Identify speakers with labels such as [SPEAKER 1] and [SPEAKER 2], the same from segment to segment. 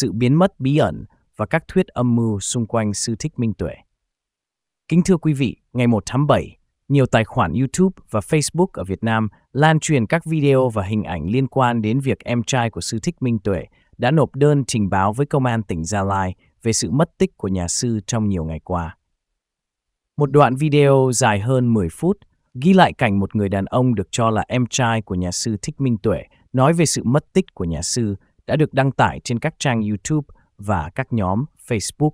[SPEAKER 1] sự biến mất bí ẩn và các thuyết âm mưu xung quanh sư thích minh tuệ. Kính thưa quý vị, ngày 1 tháng 7, nhiều tài khoản YouTube và Facebook ở Việt Nam lan truyền các video và hình ảnh liên quan đến việc em trai của sư Thích Minh Tuệ đã nộp đơn trình báo với công an tỉnh Gia Lai về sự mất tích của nhà sư trong nhiều ngày qua. Một đoạn video dài hơn 10 phút ghi lại cảnh một người đàn ông được cho là em trai của nhà sư Thích Minh Tuệ nói về sự mất tích của nhà sư đã được đăng tải trên các trang YouTube và các nhóm Facebook.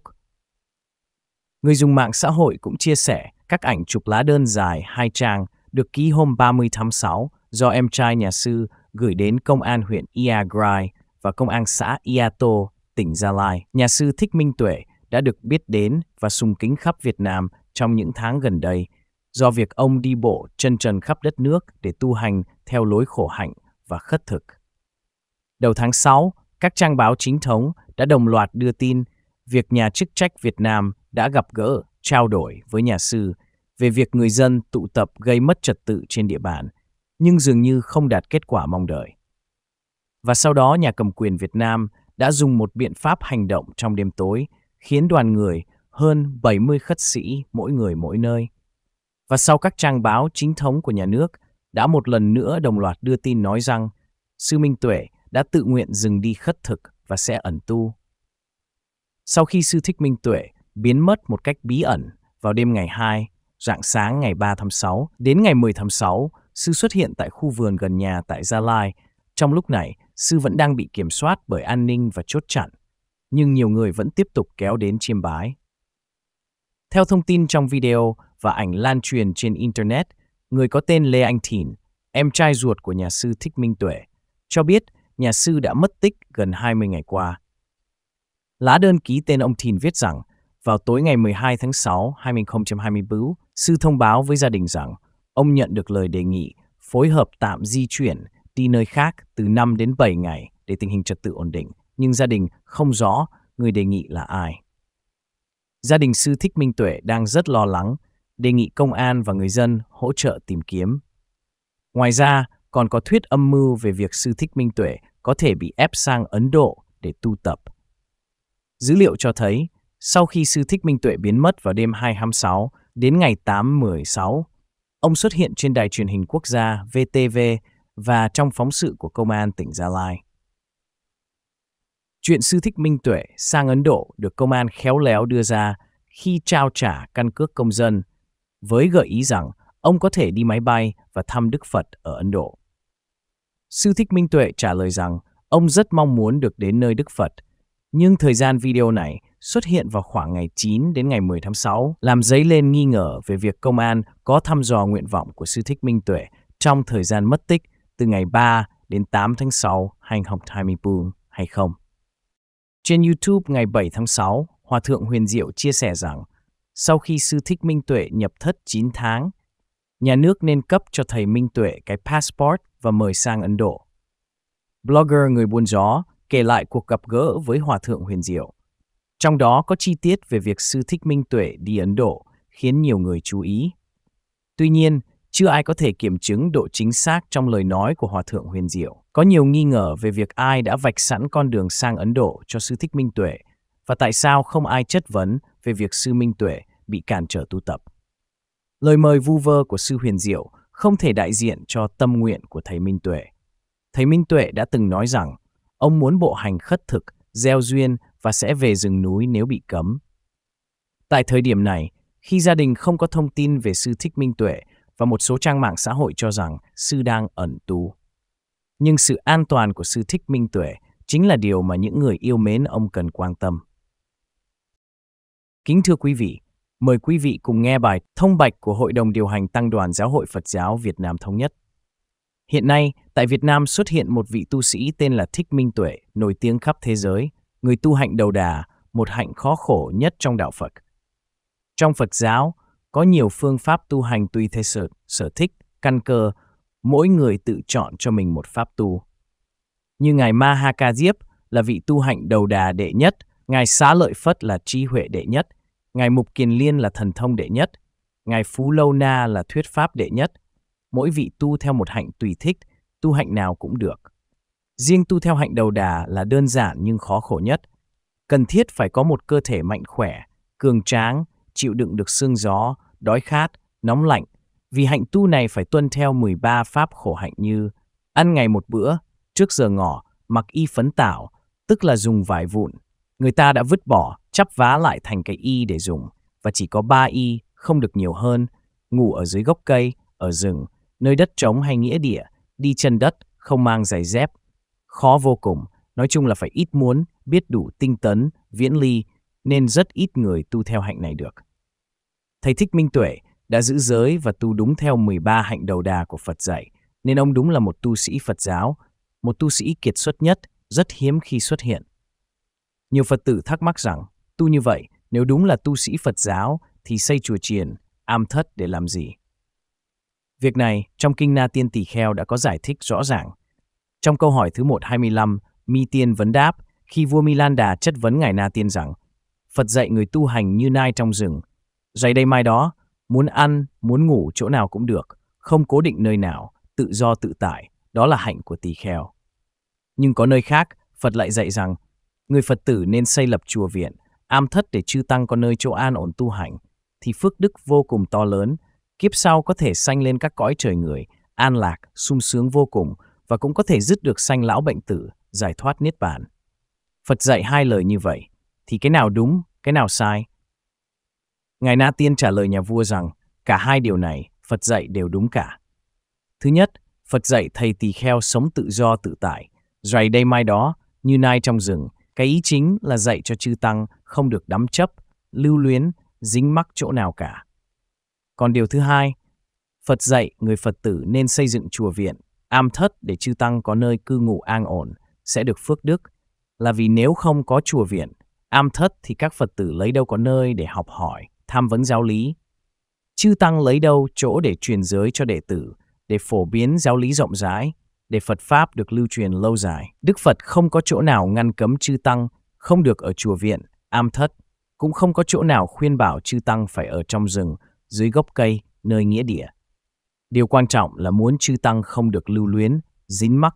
[SPEAKER 1] Người dùng mạng xã hội cũng chia sẻ các ảnh chụp lá đơn dài hai trang được ký hôm 30 tháng 6 do em trai nhà sư gửi đến công an huyện Iagrai và công an xã Iato, tỉnh Gia Lai. Nhà sư Thích Minh Tuệ đã được biết đến và sùng kính khắp Việt Nam trong những tháng gần đây do việc ông đi bộ chân trần khắp đất nước để tu hành theo lối khổ hạnh và khất thực. Đầu tháng 6, các trang báo chính thống đã đồng loạt đưa tin việc nhà chức trách Việt Nam đã gặp gỡ, trao đổi với nhà sư về việc người dân tụ tập gây mất trật tự trên địa bàn, nhưng dường như không đạt kết quả mong đợi. Và sau đó nhà cầm quyền Việt Nam đã dùng một biện pháp hành động trong đêm tối khiến đoàn người hơn 70 khất sĩ mỗi người mỗi nơi. Và sau các trang báo chính thống của nhà nước đã một lần nữa đồng loạt đưa tin nói rằng Sư Minh Tuệ đã tự nguyện dừng đi khất thực và sẽ ẩn tu. Sau khi sư Thích Minh Tuệ biến mất một cách bí ẩn vào đêm ngày 2, rạng sáng ngày 3 tháng 6 đến ngày 10 tháng 6, sư xuất hiện tại khu vườn gần nhà tại Gia Lai. Trong lúc này, sư vẫn đang bị kiểm soát bởi an ninh và chốt chặn, nhưng nhiều người vẫn tiếp tục kéo đến chiêm bái. Theo thông tin trong video và ảnh lan truyền trên Internet, người có tên Lê Anh Thìn, em trai ruột của nhà sư Thích Minh Tuệ, cho biết nhà sư đã mất tích gần 20 ngày qua. Lá đơn ký tên ông Thìn viết rằng, vào tối ngày 12 tháng 6, 2024, sư thông báo với gia đình rằng ông nhận được lời đề nghị phối hợp tạm di chuyển đi nơi khác từ 5 đến 7 ngày để tình hình trật tự ổn định, nhưng gia đình không rõ người đề nghị là ai. Gia đình sư Thích Minh Tuệ đang rất lo lắng, đề nghị công an và người dân hỗ trợ tìm kiếm. Ngoài ra, còn có thuyết âm mưu về việc sư Thích Minh Tuệ có thể bị ép sang Ấn Độ để tu tập. Dữ liệu cho thấy, sau khi sư Thích Minh Tuệ biến mất vào đêm 226 đến ngày 8-16, ông xuất hiện trên đài truyền hình quốc gia VTV và trong phóng sự của Công an tỉnh Gia Lai. Chuyện sư Thích Minh Tuệ sang Ấn Độ được công an khéo léo đưa ra khi trao trả căn cước công dân, với gợi ý rằng ông có thể đi máy bay và thăm Đức Phật ở Ấn Độ. Sư Thích Minh Tuệ trả lời rằng ông rất mong muốn được đến nơi Đức Phật, nhưng thời gian video này xuất hiện vào khoảng ngày 9 đến ngày 10 tháng 6, làm dấy lên nghi ngờ về việc công an có thăm dò nguyện vọng của Sư Thích Minh Tuệ trong thời gian mất tích từ ngày 3 đến 8 tháng 6 hành học 2024 hay không. Trên YouTube ngày 7 tháng 6, Hòa Thượng Huyền Diệu chia sẻ rằng sau khi Sư Thích Minh Tuệ nhập thất 9 tháng, nhà nước nên cấp cho Thầy Minh Tuệ cái passport và mời sang Ấn Độ. Blogger Người Buôn Gió kể lại cuộc gặp gỡ với Hòa Thượng Huyền Diệu. Trong đó có chi tiết về việc Sư Thích Minh Tuệ đi Ấn Độ khiến nhiều người chú ý. Tuy nhiên, chưa ai có thể kiểm chứng độ chính xác trong lời nói của Hòa Thượng Huyền Diệu. Có nhiều nghi ngờ về việc ai đã vạch sẵn con đường sang Ấn Độ cho Sư Thích Minh Tuệ và tại sao không ai chất vấn về việc Sư Minh Tuệ bị cản trở tu tập. Lời mời vu vơ của Sư Huyền Diệu không thể đại diện cho tâm nguyện của thầy Minh Tuệ. Thầy Minh Tuệ đã từng nói rằng ông muốn bộ hành khất thực, gieo duyên và sẽ về rừng núi nếu bị cấm. Tại thời điểm này, khi gia đình không có thông tin về sư Thích Minh Tuệ và một số trang mạng xã hội cho rằng sư đang ẩn tu. Nhưng sự an toàn của sư Thích Minh Tuệ chính là điều mà những người yêu mến ông cần quan tâm. Kính thưa quý vị, Mời quý vị cùng nghe bài Thông bạch của Hội đồng điều hành Tăng đoàn Giáo hội Phật giáo Việt Nam Thống nhất. Hiện nay, tại Việt Nam xuất hiện một vị tu sĩ tên là Thích Minh Tuệ, nổi tiếng khắp thế giới, người tu hạnh đầu đà, một hạnh khó khổ nhất trong đạo Phật. Trong Phật giáo, có nhiều phương pháp tu hành tùy theo sở, sở thích, căn cơ, mỗi người tự chọn cho mình một pháp tu. Như Ngài Mahaka Diếp là vị tu hạnh đầu đà đệ nhất, Ngài Xá Lợi Phất là trí huệ đệ nhất, Ngài Mục Kiền Liên là thần thông đệ nhất, Ngài Phú Lâu Na là thuyết pháp đệ nhất. Mỗi vị tu theo một hạnh tùy thích, tu hạnh nào cũng được. Riêng tu theo hạnh đầu đà là đơn giản nhưng khó khổ nhất. Cần thiết phải có một cơ thể mạnh khỏe, cường tráng, chịu đựng được sương gió, đói khát, nóng lạnh. Vì hạnh tu này phải tuân theo 13 pháp khổ hạnh như ăn ngày một bữa, trước giờ ngọ, mặc y phấn tảo, tức là dùng vải vụn, Người ta đã vứt bỏ, chắp vá lại thành cái y để dùng, và chỉ có ba y, không được nhiều hơn, ngủ ở dưới gốc cây, ở rừng, nơi đất trống hay nghĩa địa, đi chân đất, không mang giày dép. Khó vô cùng, nói chung là phải ít muốn, biết đủ tinh tấn, viễn ly, nên rất ít người tu theo hạnh này được. Thầy Thích Minh Tuệ đã giữ giới và tu đúng theo 13 hạnh đầu đà của Phật dạy, nên ông đúng là một tu sĩ Phật giáo, một tu sĩ kiệt xuất nhất, rất hiếm khi xuất hiện. Nhiều Phật tử thắc mắc rằng, tu như vậy, nếu đúng là tu sĩ Phật giáo, thì xây chùa chiền, am thất để làm gì? Việc này, trong Kinh Na Tiên Tỳ Kheo đã có giải thích rõ ràng. Trong câu hỏi thứ 125, Mi Tiên vấn đáp, khi vua Milan Đà chất vấn Ngài Na Tiên rằng, Phật dạy người tu hành như nai trong rừng. Dày đây mai đó, muốn ăn, muốn ngủ chỗ nào cũng được, không cố định nơi nào, tự do tự tại, đó là hạnh của tỳ kheo. Nhưng có nơi khác, Phật lại dạy rằng người Phật tử nên xây lập chùa viện, am thất để chư tăng có nơi chỗ an ổn tu hành, thì phước đức vô cùng to lớn, kiếp sau có thể sanh lên các cõi trời người, an lạc, sung sướng vô cùng và cũng có thể dứt được sanh lão bệnh tử, giải thoát niết bàn. Phật dạy hai lời như vậy, thì cái nào đúng, cái nào sai? Ngài Na Tiên trả lời nhà vua rằng, cả hai điều này Phật dạy đều đúng cả. Thứ nhất, Phật dạy thầy tỳ kheo sống tự do tự tại, rày đây mai đó, như nai trong rừng, cái ý chính là dạy cho chư Tăng không được đắm chấp, lưu luyến, dính mắc chỗ nào cả. Còn điều thứ hai, Phật dạy người Phật tử nên xây dựng chùa viện, am thất để chư Tăng có nơi cư ngụ an ổn, sẽ được phước đức. Là vì nếu không có chùa viện, am thất thì các Phật tử lấy đâu có nơi để học hỏi, tham vấn giáo lý. Chư Tăng lấy đâu chỗ để truyền giới cho đệ tử, để phổ biến giáo lý rộng rãi, để Phật Pháp được lưu truyền lâu dài. Đức Phật không có chỗ nào ngăn cấm chư Tăng, không được ở chùa viện, am thất, cũng không có chỗ nào khuyên bảo chư Tăng phải ở trong rừng, dưới gốc cây, nơi nghĩa địa. Điều quan trọng là muốn chư Tăng không được lưu luyến, dính mắc,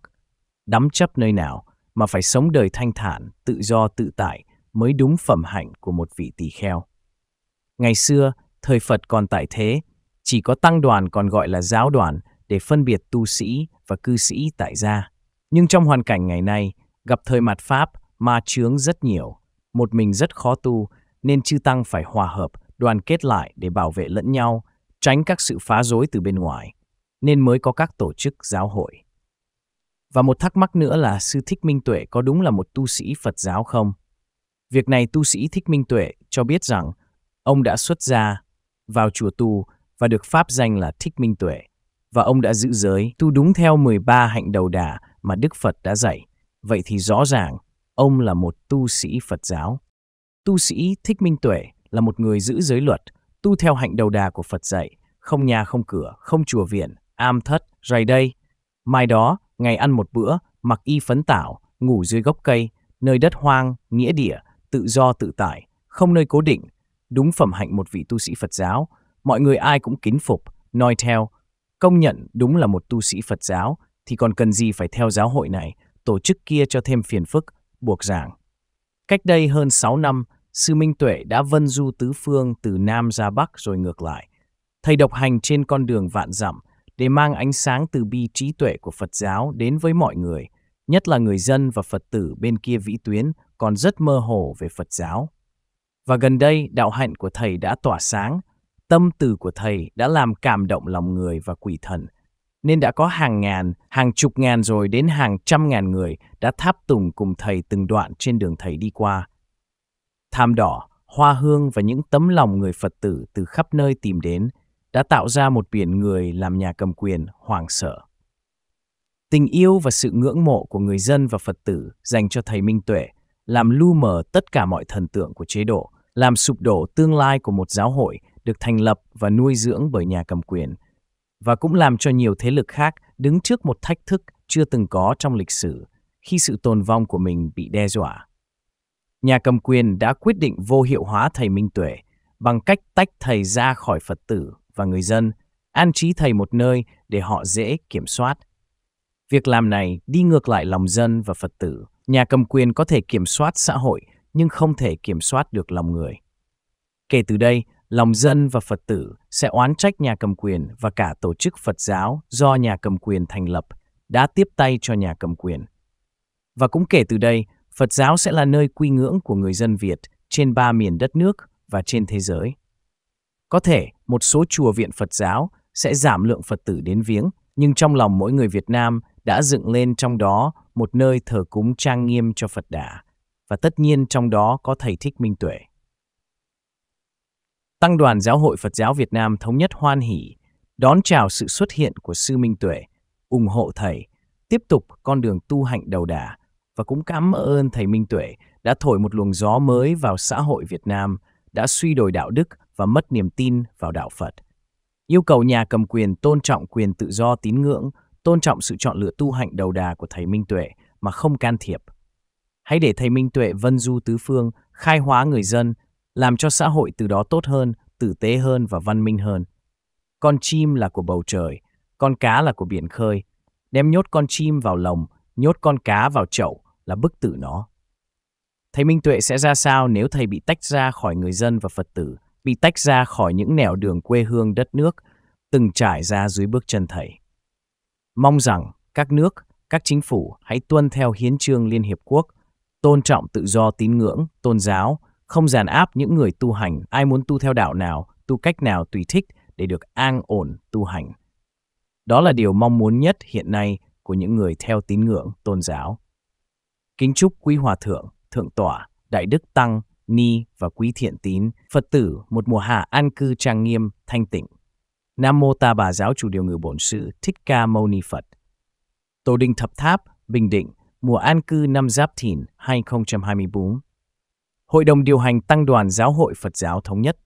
[SPEAKER 1] đắm chấp nơi nào, mà phải sống đời thanh thản, tự do tự tại mới đúng phẩm hạnh của một vị tỳ kheo. Ngày xưa, thời Phật còn tại thế, chỉ có tăng đoàn còn gọi là giáo đoàn để phân biệt tu sĩ và cư sĩ tại gia. Nhưng trong hoàn cảnh ngày nay, gặp thời mặt Pháp, ma chướng rất nhiều, một mình rất khó tu, nên chư tăng phải hòa hợp, đoàn kết lại để bảo vệ lẫn nhau, tránh các sự phá rối từ bên ngoài, nên mới có các tổ chức giáo hội. Và một thắc mắc nữa là sư Thích Minh Tuệ có đúng là một tu sĩ Phật giáo không? Việc này tu sĩ Thích Minh Tuệ cho biết rằng ông đã xuất gia vào chùa tu và được pháp danh là Thích Minh Tuệ và ông đã giữ giới, tu đúng theo 13 hạnh đầu đà mà Đức Phật đã dạy. Vậy thì rõ ràng, ông là một tu sĩ Phật giáo. Tu sĩ thích minh tuệ là một người giữ giới luật, tu theo hạnh đầu đà của Phật dạy, không nhà không cửa, không chùa viện, am thất, rày đây. Mai đó, ngày ăn một bữa, mặc y phấn tảo, ngủ dưới gốc cây, nơi đất hoang, nghĩa địa, tự do tự tại, không nơi cố định, đúng phẩm hạnh một vị tu sĩ Phật giáo, mọi người ai cũng kính phục, noi theo, Công nhận đúng là một tu sĩ Phật giáo thì còn cần gì phải theo giáo hội này, tổ chức kia cho thêm phiền phức, buộc giảng. Cách đây hơn 6 năm, Sư Minh Tuệ đã vân du tứ phương từ Nam ra Bắc rồi ngược lại. Thầy độc hành trên con đường vạn dặm để mang ánh sáng từ bi trí tuệ của Phật giáo đến với mọi người, nhất là người dân và Phật tử bên kia vĩ tuyến còn rất mơ hồ về Phật giáo. Và gần đây, đạo hạnh của thầy đã tỏa sáng, tâm từ của thầy đã làm cảm động lòng người và quỷ thần, nên đã có hàng ngàn, hàng chục ngàn rồi đến hàng trăm ngàn người đã tháp tùng cùng thầy từng đoạn trên đường thầy đi qua. Tham đỏ, hoa hương và những tấm lòng người Phật tử từ khắp nơi tìm đến đã tạo ra một biển người làm nhà cầm quyền hoảng sợ. Tình yêu và sự ngưỡng mộ của người dân và Phật tử dành cho thầy Minh Tuệ làm lu mờ tất cả mọi thần tượng của chế độ, làm sụp đổ tương lai của một giáo hội được thành lập và nuôi dưỡng bởi nhà cầm quyền và cũng làm cho nhiều thế lực khác đứng trước một thách thức chưa từng có trong lịch sử khi sự tồn vong của mình bị đe dọa. Nhà cầm quyền đã quyết định vô hiệu hóa thầy Minh Tuệ bằng cách tách thầy ra khỏi Phật tử và người dân, an trí thầy một nơi để họ dễ kiểm soát. Việc làm này đi ngược lại lòng dân và Phật tử. Nhà cầm quyền có thể kiểm soát xã hội nhưng không thể kiểm soát được lòng người. Kể từ đây, lòng dân và Phật tử sẽ oán trách nhà cầm quyền và cả tổ chức Phật giáo do nhà cầm quyền thành lập đã tiếp tay cho nhà cầm quyền. Và cũng kể từ đây, Phật giáo sẽ là nơi quy ngưỡng của người dân Việt trên ba miền đất nước và trên thế giới. Có thể một số chùa viện Phật giáo sẽ giảm lượng Phật tử đến viếng, nhưng trong lòng mỗi người Việt Nam đã dựng lên trong đó một nơi thờ cúng trang nghiêm cho Phật Đà, và tất nhiên trong đó có thầy Thích Minh Tuệ. Tăng đoàn Giáo hội Phật giáo Việt Nam thống nhất hoan hỷ, đón chào sự xuất hiện của Sư Minh Tuệ, ủng hộ Thầy, tiếp tục con đường tu hạnh đầu đà và cũng cảm ơn Thầy Minh Tuệ đã thổi một luồng gió mới vào xã hội Việt Nam, đã suy đồi đạo đức và mất niềm tin vào đạo Phật. Yêu cầu nhà cầm quyền tôn trọng quyền tự do tín ngưỡng, tôn trọng sự chọn lựa tu hạnh đầu đà của Thầy Minh Tuệ mà không can thiệp. Hãy để Thầy Minh Tuệ vân du tứ phương, khai hóa người dân, làm cho xã hội từ đó tốt hơn, tử tế hơn và văn minh hơn. Con chim là của bầu trời, con cá là của biển khơi. Đem nhốt con chim vào lồng, nhốt con cá vào chậu là bức tử nó. Thầy Minh Tuệ sẽ ra sao nếu thầy bị tách ra khỏi người dân và Phật tử, bị tách ra khỏi những nẻo đường quê hương đất nước, từng trải ra dưới bước chân thầy. Mong rằng các nước, các chính phủ hãy tuân theo hiến trương Liên Hiệp Quốc, tôn trọng tự do tín ngưỡng, tôn giáo, không giàn áp những người tu hành, ai muốn tu theo đạo nào, tu cách nào tùy thích để được an ổn tu hành. Đó là điều mong muốn nhất hiện nay của những người theo tín ngưỡng tôn giáo. Kính chúc quý hòa thượng, thượng tọa, đại đức tăng, ni và quý thiện tín, Phật tử một mùa hạ an cư trang nghiêm, thanh tịnh. Nam mô Ta Bà Giáo Chủ Điều Ngự Bổn Sư Thích Ca Mâu Ni Phật. Tổ đình Thập Tháp, Bình Định, mùa an cư năm Giáp Thìn 2024. Hội đồng điều hành Tăng đoàn Giáo hội Phật giáo Thống nhất.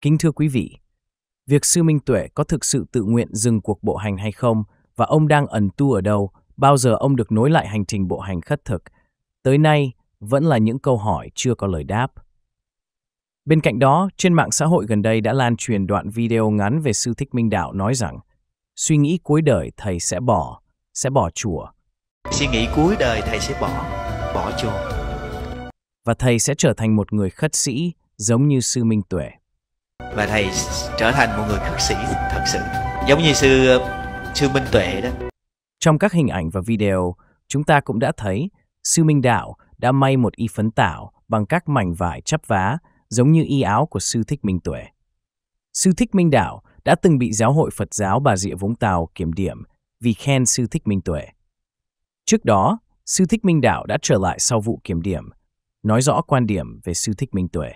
[SPEAKER 1] Kính thưa quý vị, việc Sư Minh Tuệ có thực sự tự nguyện dừng cuộc bộ hành hay không và ông đang ẩn tu ở đâu, bao giờ ông được nối lại hành trình bộ hành khất thực, tới nay vẫn là những câu hỏi chưa có lời đáp. Bên cạnh đó, trên mạng xã hội gần đây đã lan truyền đoạn video ngắn về Sư Thích Minh Đạo nói rằng suy nghĩ cuối đời thầy sẽ bỏ, sẽ bỏ chùa. Suy nghĩ cuối đời thầy sẽ bỏ, bỏ chùa và thầy sẽ trở thành một người khất sĩ giống như sư Minh Tuệ. Và thầy trở thành một người khất sĩ thật sự, giống như sư ờ, sư Minh Tuệ đó. Trong các hình ảnh và video, chúng ta cũng đã thấy sư Minh Đạo đã may một y phấn tạo bằng các mảnh vải chắp vá giống như y áo của sư Thích Minh Tuệ. Sư Thích Minh Đạo đã từng bị Giáo hội Phật giáo Bà Rịa Vũng Tàu kiểm điểm vì khen sư Thích Minh Tuệ. Trước đó, sư Thích Minh Đạo đã trở lại sau vụ kiểm điểm – nói rõ quan điểm về sư Thích Minh Tuệ.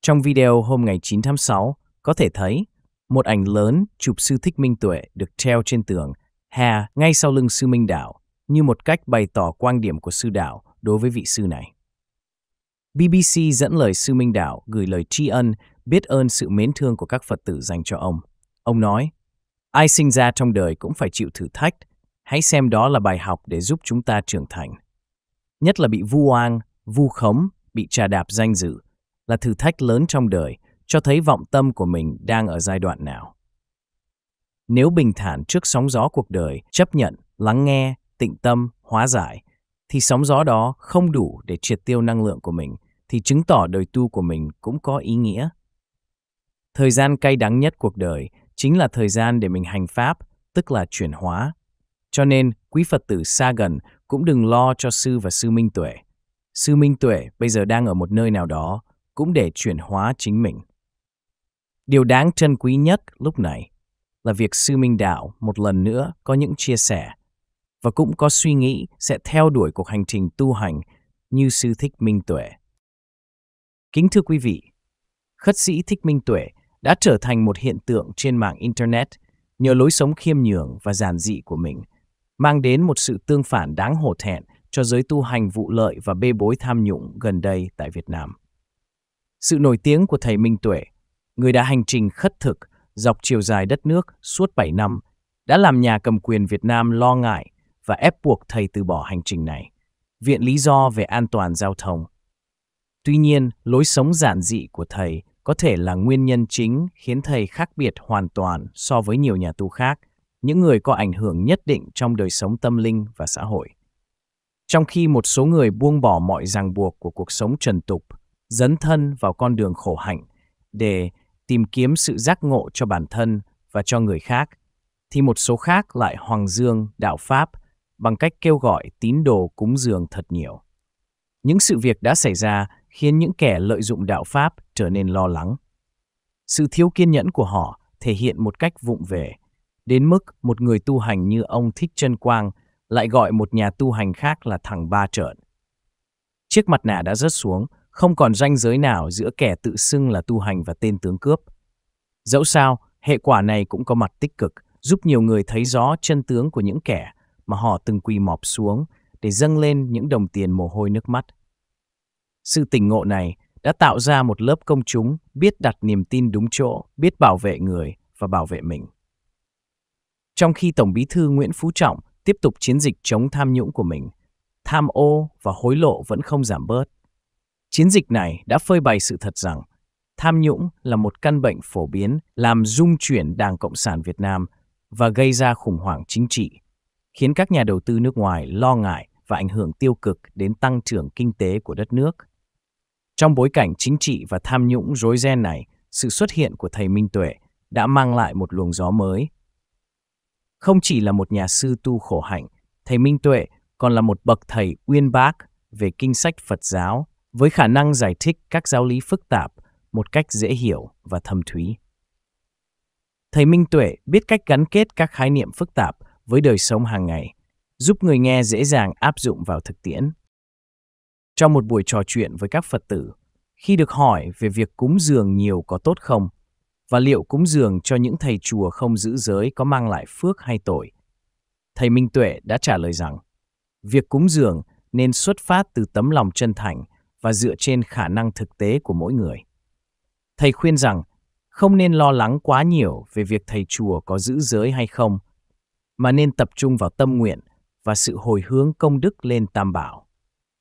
[SPEAKER 1] Trong video hôm ngày 9 tháng 6, có thể thấy một ảnh lớn chụp sư Thích Minh Tuệ được treo trên tường Hà ngay sau lưng sư Minh Đạo như một cách bày tỏ quan điểm của sư Đạo đối với vị sư này. BBC dẫn lời sư Minh Đạo gửi lời tri ân, biết ơn sự mến thương của các Phật tử dành cho ông. Ông nói, ai sinh ra trong đời cũng phải chịu thử thách, hãy xem đó là bài học để giúp chúng ta trưởng thành. Nhất là bị vu oan, vu khống, bị trà đạp danh dự là thử thách lớn trong đời, cho thấy vọng tâm của mình đang ở giai đoạn nào. Nếu bình thản trước sóng gió cuộc đời, chấp nhận, lắng nghe, tịnh tâm, hóa giải, thì sóng gió đó không đủ để triệt tiêu năng lượng của mình, thì chứng tỏ đời tu của mình cũng có ý nghĩa. Thời gian cay đắng nhất cuộc đời chính là thời gian để mình hành pháp, tức là chuyển hóa. Cho nên, quý Phật tử xa gần cũng đừng lo cho sư và sư minh tuệ. Sư Minh Tuệ bây giờ đang ở một nơi nào đó, cũng để chuyển hóa chính mình. Điều đáng trân quý nhất lúc này là việc Sư Minh Đạo một lần nữa có những chia sẻ và cũng có suy nghĩ sẽ theo đuổi cuộc hành trình tu hành như Sư Thích Minh Tuệ. Kính thưa quý vị, khất sĩ Thích Minh Tuệ đã trở thành một hiện tượng trên mạng Internet nhờ lối sống khiêm nhường và giản dị của mình, mang đến một sự tương phản đáng hổ thẹn cho giới tu hành vụ lợi và bê bối tham nhũng gần đây tại Việt Nam. Sự nổi tiếng của thầy Minh Tuệ, người đã hành trình khất thực dọc chiều dài đất nước suốt 7 năm, đã làm nhà cầm quyền Việt Nam lo ngại và ép buộc thầy từ bỏ hành trình này, viện lý do về an toàn giao thông. Tuy nhiên, lối sống giản dị của thầy có thể là nguyên nhân chính khiến thầy khác biệt hoàn toàn so với nhiều nhà tu khác, những người có ảnh hưởng nhất định trong đời sống tâm linh và xã hội trong khi một số người buông bỏ mọi ràng buộc của cuộc sống trần tục, dấn thân vào con đường khổ hạnh để tìm kiếm sự giác ngộ cho bản thân và cho người khác, thì một số khác lại hoàng dương đạo Pháp bằng cách kêu gọi tín đồ cúng dường thật nhiều. Những sự việc đã xảy ra khiến những kẻ lợi dụng đạo Pháp trở nên lo lắng. Sự thiếu kiên nhẫn của họ thể hiện một cách vụng về, đến mức một người tu hành như ông Thích Trân Quang lại gọi một nhà tu hành khác là thằng Ba Trợn. Chiếc mặt nạ đã rớt xuống, không còn ranh giới nào giữa kẻ tự xưng là tu hành và tên tướng cướp. Dẫu sao, hệ quả này cũng có mặt tích cực, giúp nhiều người thấy rõ chân tướng của những kẻ mà họ từng quỳ mọp xuống để dâng lên những đồng tiền mồ hôi nước mắt. Sự tỉnh ngộ này đã tạo ra một lớp công chúng biết đặt niềm tin đúng chỗ, biết bảo vệ người và bảo vệ mình. Trong khi Tổng bí thư Nguyễn Phú Trọng tiếp tục chiến dịch chống tham nhũng của mình, tham ô và hối lộ vẫn không giảm bớt. Chiến dịch này đã phơi bày sự thật rằng tham nhũng là một căn bệnh phổ biến làm rung chuyển Đảng Cộng sản Việt Nam và gây ra khủng hoảng chính trị, khiến các nhà đầu tư nước ngoài lo ngại và ảnh hưởng tiêu cực đến tăng trưởng kinh tế của đất nước. Trong bối cảnh chính trị và tham nhũng rối ren này, sự xuất hiện của thầy Minh Tuệ đã mang lại một luồng gió mới không chỉ là một nhà sư tu khổ hạnh, thầy Minh Tuệ còn là một bậc thầy uyên bác về kinh sách Phật giáo với khả năng giải thích các giáo lý phức tạp một cách dễ hiểu và thâm thúy. Thầy Minh Tuệ biết cách gắn kết các khái niệm phức tạp với đời sống hàng ngày, giúp người nghe dễ dàng áp dụng vào thực tiễn. Trong một buổi trò chuyện với các Phật tử, khi được hỏi về việc cúng dường nhiều có tốt không, và liệu cúng dường cho những thầy chùa không giữ giới có mang lại phước hay tội. Thầy Minh Tuệ đã trả lời rằng, việc cúng dường nên xuất phát từ tấm lòng chân thành và dựa trên khả năng thực tế của mỗi người. Thầy khuyên rằng, không nên lo lắng quá nhiều về việc thầy chùa có giữ giới hay không, mà nên tập trung vào tâm nguyện và sự hồi hướng công đức lên Tam Bảo.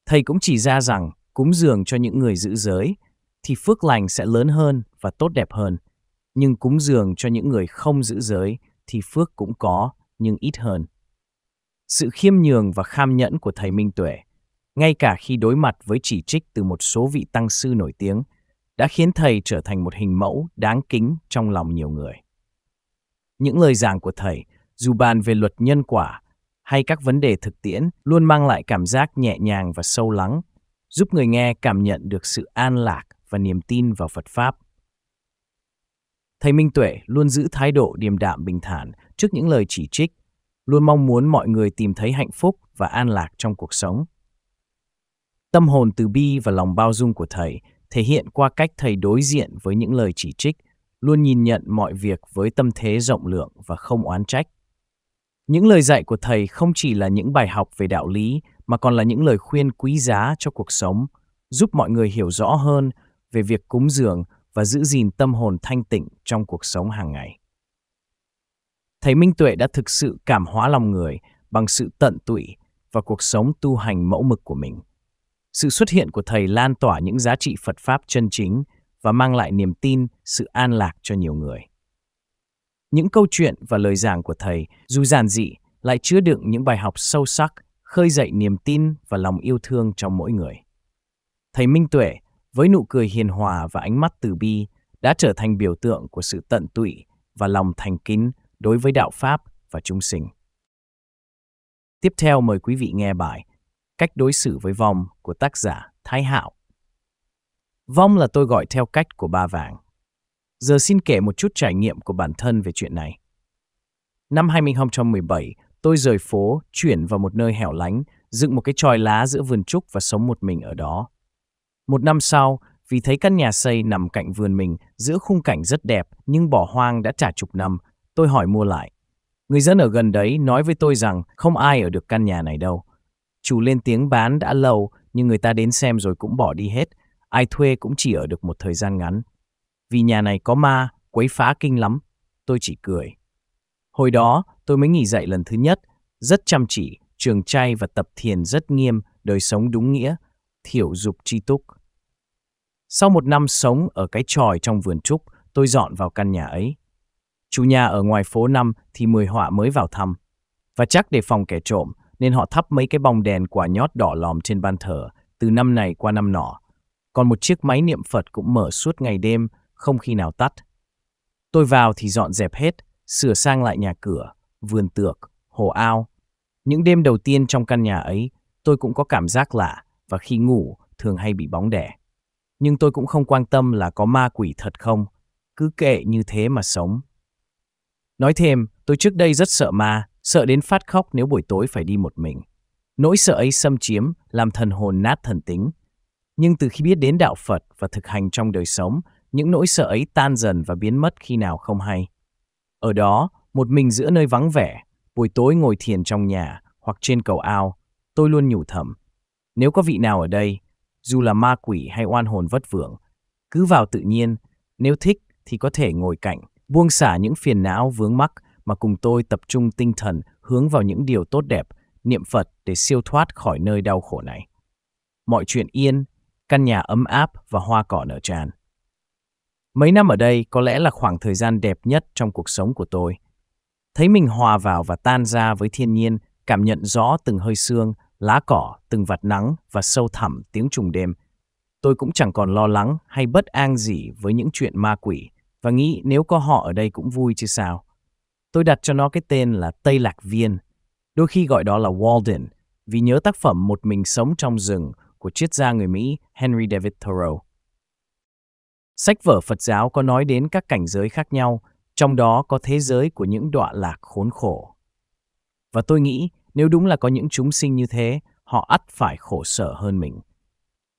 [SPEAKER 1] Thầy cũng chỉ ra rằng, cúng dường cho những người giữ giới thì phước lành sẽ lớn hơn và tốt đẹp hơn nhưng cúng dường cho những người không giữ giới thì phước cũng có, nhưng ít hơn. Sự khiêm nhường và kham nhẫn của thầy Minh Tuệ, ngay cả khi đối mặt với chỉ trích từ một số vị tăng sư nổi tiếng, đã khiến thầy trở thành một hình mẫu đáng kính trong lòng nhiều người. Những lời giảng của thầy, dù bàn về luật nhân quả hay các vấn đề thực tiễn, luôn mang lại cảm giác nhẹ nhàng và sâu lắng, giúp người nghe cảm nhận được sự an lạc và niềm tin vào Phật Pháp. Thầy Minh Tuệ luôn giữ thái độ điềm đạm bình thản trước những lời chỉ trích, luôn mong muốn mọi người tìm thấy hạnh phúc và an lạc trong cuộc sống. Tâm hồn từ bi và lòng bao dung của thầy thể hiện qua cách thầy đối diện với những lời chỉ trích, luôn nhìn nhận mọi việc với tâm thế rộng lượng và không oán trách. Những lời dạy của thầy không chỉ là những bài học về đạo lý mà còn là những lời khuyên quý giá cho cuộc sống, giúp mọi người hiểu rõ hơn về việc cúng dường và giữ gìn tâm hồn thanh tịnh trong cuộc sống hàng ngày. Thầy Minh Tuệ đã thực sự cảm hóa lòng người bằng sự tận tụy và cuộc sống tu hành mẫu mực của mình. Sự xuất hiện của thầy lan tỏa những giá trị Phật pháp chân chính và mang lại niềm tin, sự an lạc cho nhiều người. Những câu chuyện và lời giảng của thầy dù giản dị lại chứa đựng những bài học sâu sắc, khơi dậy niềm tin và lòng yêu thương trong mỗi người. Thầy Minh Tuệ với nụ cười hiền hòa và ánh mắt từ bi đã trở thành biểu tượng của sự tận tụy và lòng thành kính đối với đạo Pháp và chúng sinh. Tiếp theo mời quý vị nghe bài Cách đối xử với vong của tác giả Thái Hạo. Vong là tôi gọi theo cách của ba vàng. Giờ xin kể một chút trải nghiệm của bản thân về chuyện này. Năm 2017, tôi rời phố, chuyển vào một nơi hẻo lánh, dựng một cái tròi lá giữa vườn trúc và sống một mình ở đó. Một năm sau, vì thấy căn nhà xây nằm cạnh vườn mình, giữa khung cảnh rất đẹp nhưng bỏ hoang đã trả chục năm, tôi hỏi mua lại. Người dân ở gần đấy nói với tôi rằng không ai ở được căn nhà này đâu. Chủ lên tiếng bán đã lâu nhưng người ta đến xem rồi cũng bỏ đi hết. Ai thuê cũng chỉ ở được một thời gian ngắn. Vì nhà này có ma, quấy phá kinh lắm. Tôi chỉ cười. Hồi đó, tôi mới nghỉ dạy lần thứ nhất. Rất chăm chỉ, trường trai và tập thiền rất nghiêm, đời sống đúng nghĩa, thiểu dục tri túc. Sau một năm sống ở cái tròi trong vườn trúc, tôi dọn vào căn nhà ấy. Chủ nhà ở ngoài phố năm thì mười họa mới vào thăm. Và chắc để phòng kẻ trộm, nên họ thắp mấy cái bóng đèn quả nhót đỏ lòm trên ban thờ, từ năm này qua năm nọ. Còn một chiếc máy niệm Phật cũng mở suốt ngày đêm, không khi nào tắt. Tôi vào thì dọn dẹp hết, sửa sang lại nhà cửa, vườn tược, hồ ao. Những đêm đầu tiên trong căn nhà ấy, tôi cũng có cảm giác lạ và khi ngủ thường hay bị bóng đẻ nhưng tôi cũng không quan tâm là có ma quỷ thật không, cứ kệ như thế mà sống. Nói thêm, tôi trước đây rất sợ ma, sợ đến phát khóc nếu buổi tối phải đi một mình. Nỗi sợ ấy xâm chiếm, làm thần hồn nát thần tính. Nhưng từ khi biết đến đạo Phật và thực hành trong đời sống, những nỗi sợ ấy tan dần và biến mất khi nào không hay. Ở đó, một mình giữa nơi vắng vẻ, buổi tối ngồi thiền trong nhà hoặc trên cầu ao, tôi luôn nhủ thầm. Nếu có vị nào ở đây, dù là ma quỷ hay oan hồn vất vưởng. Cứ vào tự nhiên, nếu thích thì có thể ngồi cạnh, buông xả những phiền não vướng mắc mà cùng tôi tập trung tinh thần hướng vào những điều tốt đẹp, niệm Phật để siêu thoát khỏi nơi đau khổ này. Mọi chuyện yên, căn nhà ấm áp và hoa cỏ nở tràn. Mấy năm ở đây có lẽ là khoảng thời gian đẹp nhất trong cuộc sống của tôi. Thấy mình hòa vào và tan ra với thiên nhiên, cảm nhận rõ từng hơi sương, lá cỏ, từng vạt nắng và sâu thẳm tiếng trùng đêm. Tôi cũng chẳng còn lo lắng hay bất an gì với những chuyện ma quỷ và nghĩ nếu có họ ở đây cũng vui chứ sao. Tôi đặt cho nó cái tên là Tây Lạc Viên, đôi khi gọi đó là Walden, vì nhớ tác phẩm Một mình sống trong rừng của triết gia người Mỹ Henry David Thoreau. Sách vở Phật giáo có nói đến các cảnh giới khác nhau, trong đó có thế giới của những đọa lạc khốn khổ. Và tôi nghĩ nếu đúng là có những chúng sinh như thế, họ ắt phải khổ sở hơn mình.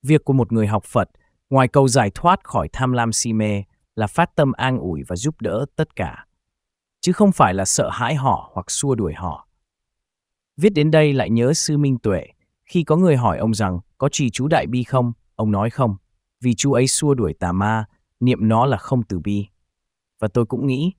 [SPEAKER 1] Việc của một người học Phật, ngoài cầu giải thoát khỏi tham lam si mê, là phát tâm an ủi và giúp đỡ tất cả, chứ không phải là sợ hãi họ hoặc xua đuổi họ. Viết đến đây lại nhớ Sư Minh Tuệ, khi có người hỏi ông rằng có trì chú Đại Bi không, ông nói không, vì chú ấy xua đuổi tà ma, niệm nó là không từ bi. Và tôi cũng nghĩ,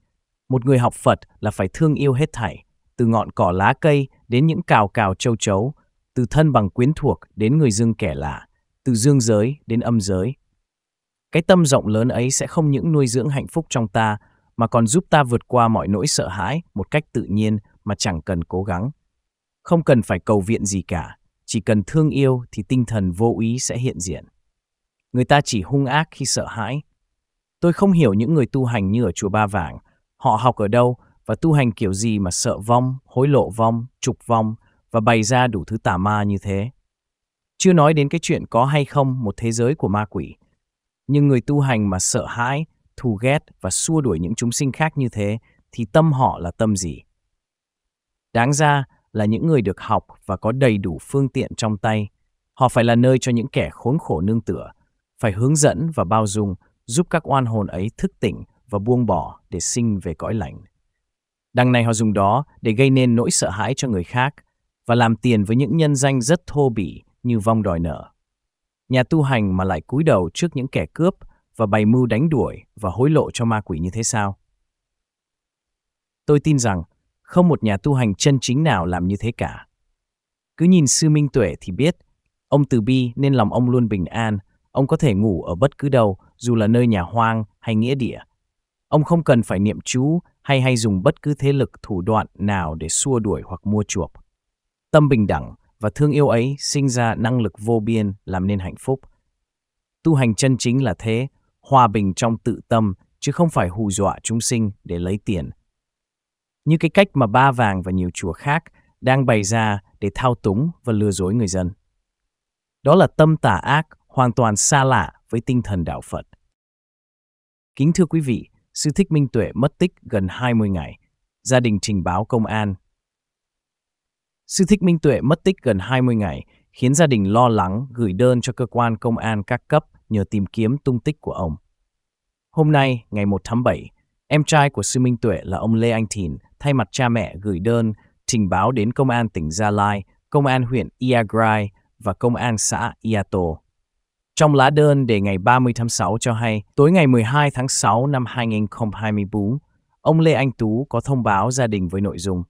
[SPEAKER 1] một người học Phật là phải thương yêu hết thảy, từ ngọn cỏ lá cây đến những cào cào châu chấu, từ thân bằng quyến thuộc đến người dương kẻ lạ, từ dương giới đến âm giới. Cái tâm rộng lớn ấy sẽ không những nuôi dưỡng hạnh phúc trong ta, mà còn giúp ta vượt qua mọi nỗi sợ hãi một cách tự nhiên mà chẳng cần cố gắng. Không cần phải cầu viện gì cả, chỉ cần thương yêu thì tinh thần vô ý sẽ hiện diện. Người ta chỉ hung ác khi sợ hãi. Tôi không hiểu những người tu hành như ở chùa Ba Vàng, họ học ở đâu và tu hành kiểu gì mà sợ vong, hối lộ vong, trục vong và bày ra đủ thứ tà ma như thế. Chưa nói đến cái chuyện có hay không một thế giới của ma quỷ. Nhưng người tu hành mà sợ hãi, thù ghét và xua đuổi những chúng sinh khác như thế thì tâm họ là tâm gì? Đáng ra là những người được học và có đầy đủ phương tiện trong tay. Họ phải là nơi cho những kẻ khốn khổ nương tựa, phải hướng dẫn và bao dung, giúp các oan hồn ấy thức tỉnh và buông bỏ để sinh về cõi lành. Đằng này họ dùng đó để gây nên nỗi sợ hãi cho người khác và làm tiền với những nhân danh rất thô bỉ như vong đòi nợ. Nhà tu hành mà lại cúi đầu trước những kẻ cướp và bày mưu đánh đuổi và hối lộ cho ma quỷ như thế sao? Tôi tin rằng không một nhà tu hành chân chính nào làm như thế cả. Cứ nhìn sư Minh Tuệ thì biết, ông từ bi nên lòng ông luôn bình an, ông có thể ngủ ở bất cứ đâu, dù là nơi nhà hoang hay nghĩa địa. Ông không cần phải niệm chú hay hay dùng bất cứ thế lực thủ đoạn nào để xua đuổi hoặc mua chuộc. Tâm bình đẳng và thương yêu ấy sinh ra năng lực vô biên làm nên hạnh phúc. Tu hành chân chính là thế, hòa bình trong tự tâm chứ không phải hù dọa chúng sinh để lấy tiền. Như cái cách mà Ba Vàng và nhiều chùa khác đang bày ra để thao túng và lừa dối người dân. Đó là tâm tà ác hoàn toàn xa lạ với tinh thần đạo Phật. Kính thưa quý vị, sư Thích Minh Tuệ mất tích gần 20 ngày. Gia đình trình báo công an. Sư Thích Minh Tuệ mất tích gần 20 ngày, khiến gia đình lo lắng gửi đơn cho cơ quan công an các cấp nhờ tìm kiếm tung tích của ông. Hôm nay, ngày 1 tháng 7, em trai của sư Minh Tuệ là ông Lê Anh Thìn thay mặt cha mẹ gửi đơn trình báo đến công an tỉnh Gia Lai, công an huyện Iagrai và công an xã Iato. Trong lá đơn để ngày 30 tháng 6 cho hay, tối ngày 12 tháng 6 năm 2024, ông Lê Anh Tú có thông báo gia đình với nội dung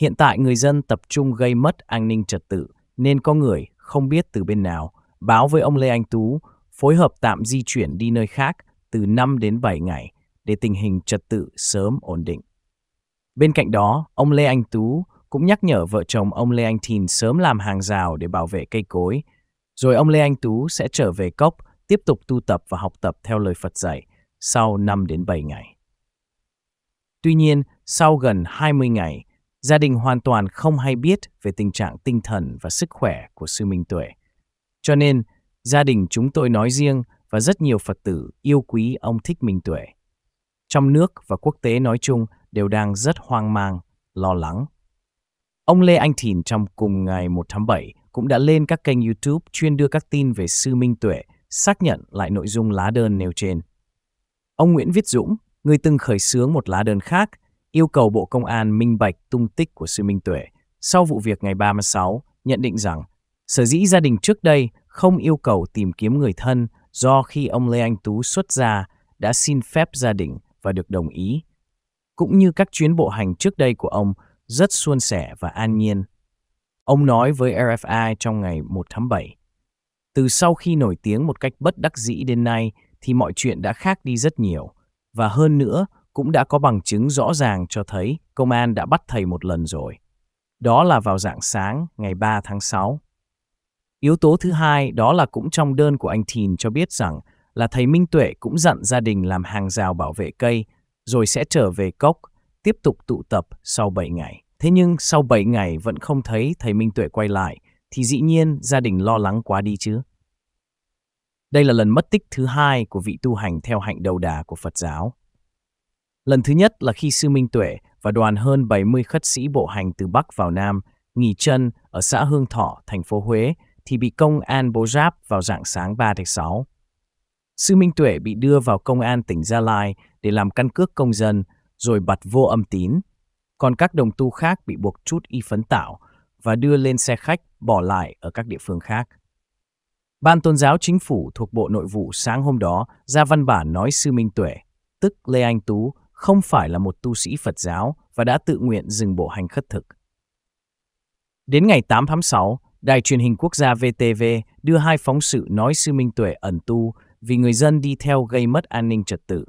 [SPEAKER 1] Hiện tại người dân tập trung gây mất an ninh trật tự, nên có người không biết từ bên nào báo với ông Lê Anh Tú phối hợp tạm di chuyển đi nơi khác từ 5 đến 7 ngày để tình hình trật tự sớm ổn định. Bên cạnh đó, ông Lê Anh Tú cũng nhắc nhở vợ chồng ông Lê Anh Thìn sớm làm hàng rào để bảo vệ cây cối, rồi ông Lê Anh Tú sẽ trở về cốc, tiếp tục tu tập và học tập theo lời Phật dạy sau 5 đến 7 ngày. Tuy nhiên, sau gần 20 ngày, gia đình hoàn toàn không hay biết về tình trạng tinh thần và sức khỏe của sư Minh Tuệ. Cho nên, gia đình chúng tôi nói riêng và rất nhiều Phật tử yêu quý ông Thích Minh Tuệ. Trong nước và quốc tế nói chung đều đang rất hoang mang, lo lắng. Ông Lê Anh Thìn trong cùng ngày 1 tháng 7 cũng đã lên các kênh YouTube chuyên đưa các tin về Sư Minh Tuệ, xác nhận lại nội dung lá đơn nêu trên. Ông Nguyễn Viết Dũng, người từng khởi xướng một lá đơn khác, yêu cầu Bộ Công an minh bạch tung tích của Sư Minh Tuệ sau vụ việc ngày 36, nhận định rằng sở dĩ gia đình trước đây không yêu cầu tìm kiếm người thân do khi ông Lê Anh Tú xuất gia đã xin phép gia đình và được đồng ý. Cũng như các chuyến bộ hành trước đây của ông rất suôn sẻ và an nhiên. Ông nói với RFI trong ngày 1 tháng 7. Từ sau khi nổi tiếng một cách bất đắc dĩ đến nay thì mọi chuyện đã khác đi rất nhiều. Và hơn nữa, cũng đã có bằng chứng rõ ràng cho thấy công an đã bắt thầy một lần rồi. Đó là vào dạng sáng ngày 3 tháng 6. Yếu tố thứ hai đó là cũng trong đơn của anh Thìn cho biết rằng là thầy Minh Tuệ cũng dặn gia đình làm hàng rào bảo vệ cây, rồi sẽ trở về cốc, tiếp tục tụ tập sau 7 ngày. Thế nhưng sau 7 ngày vẫn không thấy thầy Minh Tuệ quay lại, thì dĩ nhiên gia đình lo lắng quá đi chứ. Đây là lần mất tích thứ hai của vị tu hành theo hạnh đầu đà của Phật giáo. Lần thứ nhất là khi Sư Minh Tuệ và đoàn hơn 70 khất sĩ bộ hành từ Bắc vào Nam nghỉ chân ở xã Hương Thọ, thành phố Huế thì bị công an bố giáp vào dạng sáng 3 tháng 6. Sư Minh Tuệ bị đưa vào công an tỉnh Gia Lai để làm căn cước công dân rồi bật vô âm tín còn các đồng tu khác bị buộc chút y phấn tạo và đưa lên xe khách bỏ lại ở các địa phương khác. Ban tôn giáo chính phủ thuộc Bộ Nội vụ sáng hôm đó ra văn bản nói Sư Minh Tuệ, tức Lê Anh Tú, không phải là một tu sĩ Phật giáo và đã tự nguyện dừng bộ hành khất thực. Đến ngày 8 tháng 6, Đài truyền hình quốc gia VTV đưa hai phóng sự nói Sư Minh Tuệ ẩn tu vì người dân đi theo gây mất an ninh trật tự.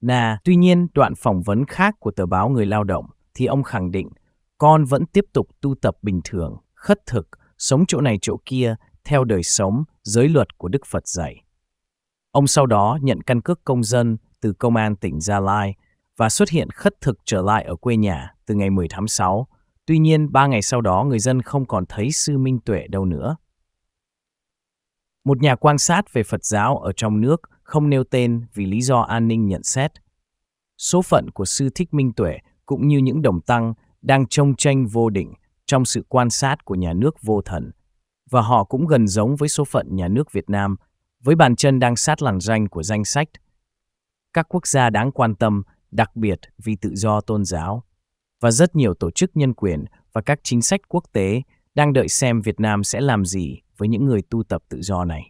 [SPEAKER 1] Nà, tuy nhiên, đoạn phỏng vấn khác của tờ báo Người Lao động thì ông khẳng định con vẫn tiếp tục tu tập bình thường, khất thực, sống chỗ này chỗ kia theo đời sống, giới luật của Đức Phật dạy. Ông sau đó nhận căn cước công dân từ công an tỉnh Gia Lai và xuất hiện khất thực trở lại ở quê nhà từ ngày 10 tháng 6. Tuy nhiên, ba ngày sau đó người dân không còn thấy sư Minh Tuệ đâu nữa. Một nhà quan sát về Phật giáo ở trong nước không nêu tên vì lý do an ninh nhận xét. Số phận của sư Thích Minh Tuệ cũng như những đồng tăng đang trông tranh vô định trong sự quan sát của nhà nước vô thần. Và họ cũng gần giống với số phận nhà nước Việt Nam, với bàn chân đang sát làn danh của danh sách. Các quốc gia đáng quan tâm, đặc biệt vì tự do tôn giáo, và rất nhiều tổ chức nhân quyền và các chính sách quốc tế đang đợi xem Việt Nam sẽ làm gì với những người tu tập tự do này.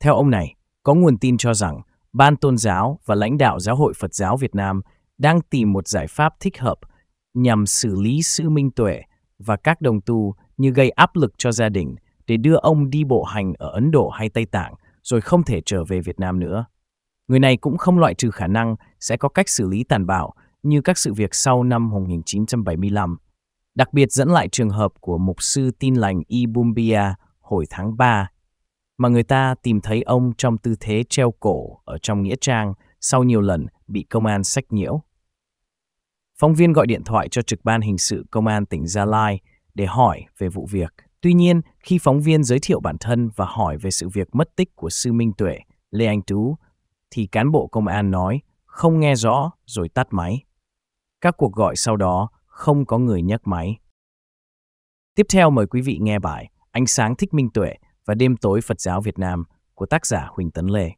[SPEAKER 1] Theo ông này, có nguồn tin cho rằng Ban Tôn giáo và lãnh đạo Giáo hội Phật giáo Việt Nam – đang tìm một giải pháp thích hợp nhằm xử lý sư Minh Tuệ và các đồng tu như gây áp lực cho gia đình để đưa ông đi bộ hành ở Ấn Độ hay Tây Tạng rồi không thể trở về Việt Nam nữa. Người này cũng không loại trừ khả năng sẽ có cách xử lý tàn bạo như các sự việc sau năm 1975, đặc biệt dẫn lại trường hợp của mục sư tin lành Ibumbia hồi tháng 3, mà người ta tìm thấy ông trong tư thế treo cổ ở trong nghĩa trang sau nhiều lần bị công an sách nhiễu. Phóng viên gọi điện thoại cho trực ban hình sự công an tỉnh Gia Lai để hỏi về vụ việc. Tuy nhiên, khi phóng viên giới thiệu bản thân và hỏi về sự việc mất tích của Sư Minh Tuệ, Lê Anh Tú, thì cán bộ công an nói không nghe rõ rồi tắt máy. Các cuộc gọi sau đó không có người nhấc máy. Tiếp theo mời quý vị nghe bài Ánh sáng thích minh tuệ và đêm tối Phật giáo Việt Nam của tác giả Huỳnh Tấn Lê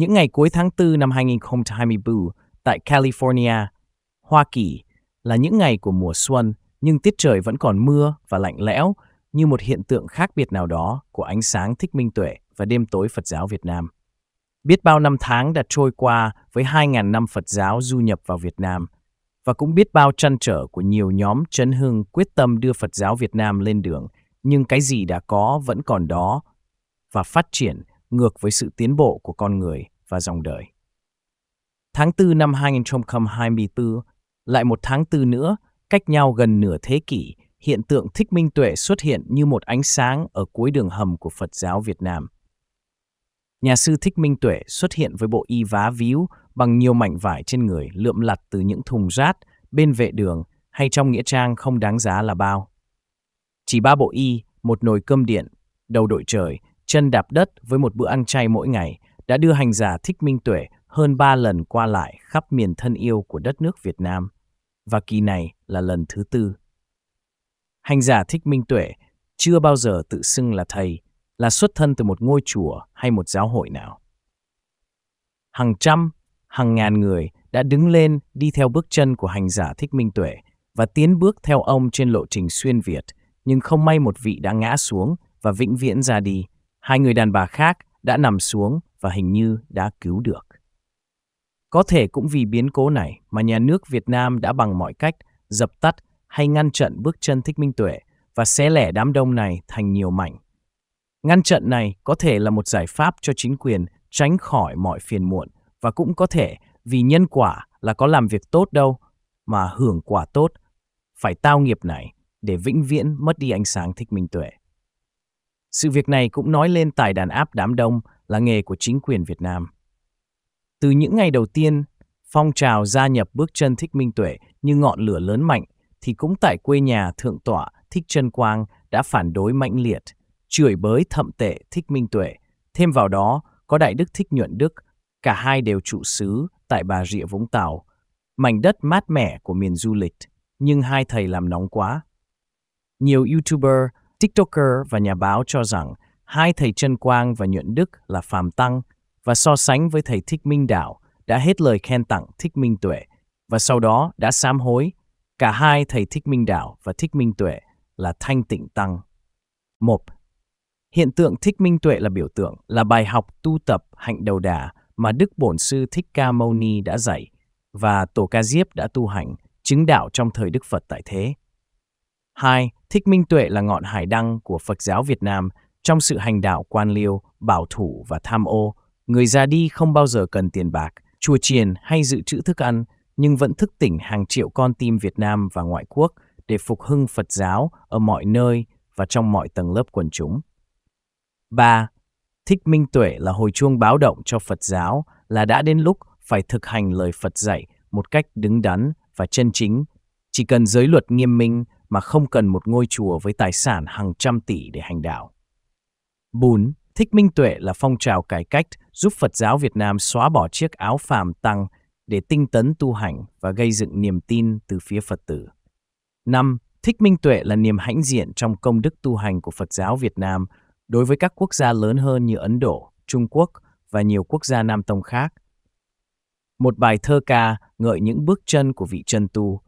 [SPEAKER 1] những ngày cuối tháng 4 năm 2024 tại California, Hoa Kỳ là những ngày của mùa xuân nhưng tiết trời vẫn còn mưa và lạnh lẽo như một hiện tượng khác biệt nào đó của ánh sáng thích minh tuệ và đêm tối Phật giáo Việt Nam. Biết bao năm tháng đã trôi qua với 2.000 năm Phật giáo du nhập vào Việt Nam và cũng biết bao trăn trở của nhiều nhóm chấn hưng quyết tâm đưa Phật giáo Việt Nam lên đường nhưng cái gì đã có vẫn còn đó và phát triển ngược với sự tiến bộ của con người và dòng đời. Tháng 4 năm 2024, lại một tháng 4 nữa, cách nhau gần nửa thế kỷ, hiện tượng thích minh tuệ xuất hiện như một ánh sáng ở cuối đường hầm của Phật giáo Việt Nam. Nhà sư thích minh tuệ xuất hiện với bộ y vá víu bằng nhiều mảnh vải trên người lượm lặt từ những thùng rác bên vệ đường hay trong nghĩa trang không đáng giá là bao. Chỉ ba bộ y, một nồi cơm điện, đầu đội trời, chân đạp đất với một bữa ăn chay mỗi ngày đã đưa hành giả Thích Minh Tuệ hơn ba lần qua lại khắp miền thân yêu của đất nước Việt Nam, và kỳ này là lần thứ tư. Hành giả Thích Minh Tuệ chưa bao giờ tự xưng là thầy, là xuất thân từ một ngôi chùa hay một giáo hội nào. Hàng trăm, hàng ngàn người đã đứng lên đi theo bước chân của hành giả Thích Minh Tuệ và tiến bước theo ông trên lộ trình xuyên Việt, nhưng không may một vị đã ngã xuống và vĩnh viễn ra đi. Hai người đàn bà khác đã nằm xuống và hình như đã cứu được. Có thể cũng vì biến cố này mà nhà nước Việt Nam đã bằng mọi cách dập tắt hay ngăn chặn bước chân thích minh tuệ và xé lẻ đám đông này thành nhiều mảnh. Ngăn chặn này có thể là một giải pháp cho chính quyền tránh khỏi mọi phiền muộn và cũng có thể vì nhân quả là có làm việc tốt đâu mà hưởng quả tốt, phải tao nghiệp này để vĩnh viễn mất đi ánh sáng thích minh tuệ. Sự việc này cũng nói lên tài đàn áp đám đông là nghề của chính quyền Việt Nam. Từ những ngày đầu tiên, phong trào gia nhập bước chân thích minh tuệ như ngọn lửa lớn mạnh, thì cũng tại quê nhà thượng tọa Thích Trân Quang đã phản đối mạnh liệt, chửi bới thậm tệ Thích Minh Tuệ. Thêm vào đó, có Đại Đức Thích Nhuận Đức, cả hai đều trụ xứ tại Bà Rịa Vũng Tàu, mảnh đất mát mẻ của miền du lịch, nhưng hai thầy làm nóng quá. Nhiều YouTuber TikToker và nhà báo cho rằng hai thầy Trân Quang và Nhuận Đức là phàm tăng và so sánh với thầy Thích Minh Đạo đã hết lời khen tặng Thích Minh Tuệ và sau đó đã sám hối cả hai thầy Thích Minh Đạo và Thích Minh Tuệ là thanh tịnh tăng. Một, Hiện tượng Thích Minh Tuệ là biểu tượng, là bài học tu tập hạnh đầu đà mà Đức Bổn Sư Thích Ca Mâu Ni đã dạy và Tổ Ca Diếp đã tu hành, chứng đạo trong thời Đức Phật tại thế. 2. Thích Minh Tuệ là ngọn hải đăng của Phật giáo Việt Nam trong sự hành đạo quan liêu, bảo thủ và tham ô. Người ra đi không bao giờ cần tiền bạc, chùa chiền hay dự trữ thức ăn, nhưng vẫn thức tỉnh hàng triệu con tim Việt Nam và ngoại quốc để phục hưng Phật giáo ở mọi nơi và trong mọi tầng lớp quần chúng. 3. Thích Minh Tuệ là hồi chuông báo động cho Phật giáo là đã đến lúc phải thực hành lời Phật dạy một cách đứng đắn và chân chính. Chỉ cần giới luật nghiêm minh mà không cần một ngôi chùa với tài sản hàng trăm tỷ để hành đạo. 4. Thích minh tuệ là phong trào cải cách giúp Phật giáo Việt Nam xóa bỏ chiếc áo phàm tăng để tinh tấn tu hành và gây dựng niềm tin từ phía Phật tử. 5. Thích minh tuệ là niềm hãnh diện trong công đức tu hành của Phật giáo Việt Nam đối với các quốc gia lớn hơn như Ấn Độ, Trung Quốc và nhiều quốc gia Nam Tông khác. Một bài thơ ca ngợi những bước chân của vị chân tu.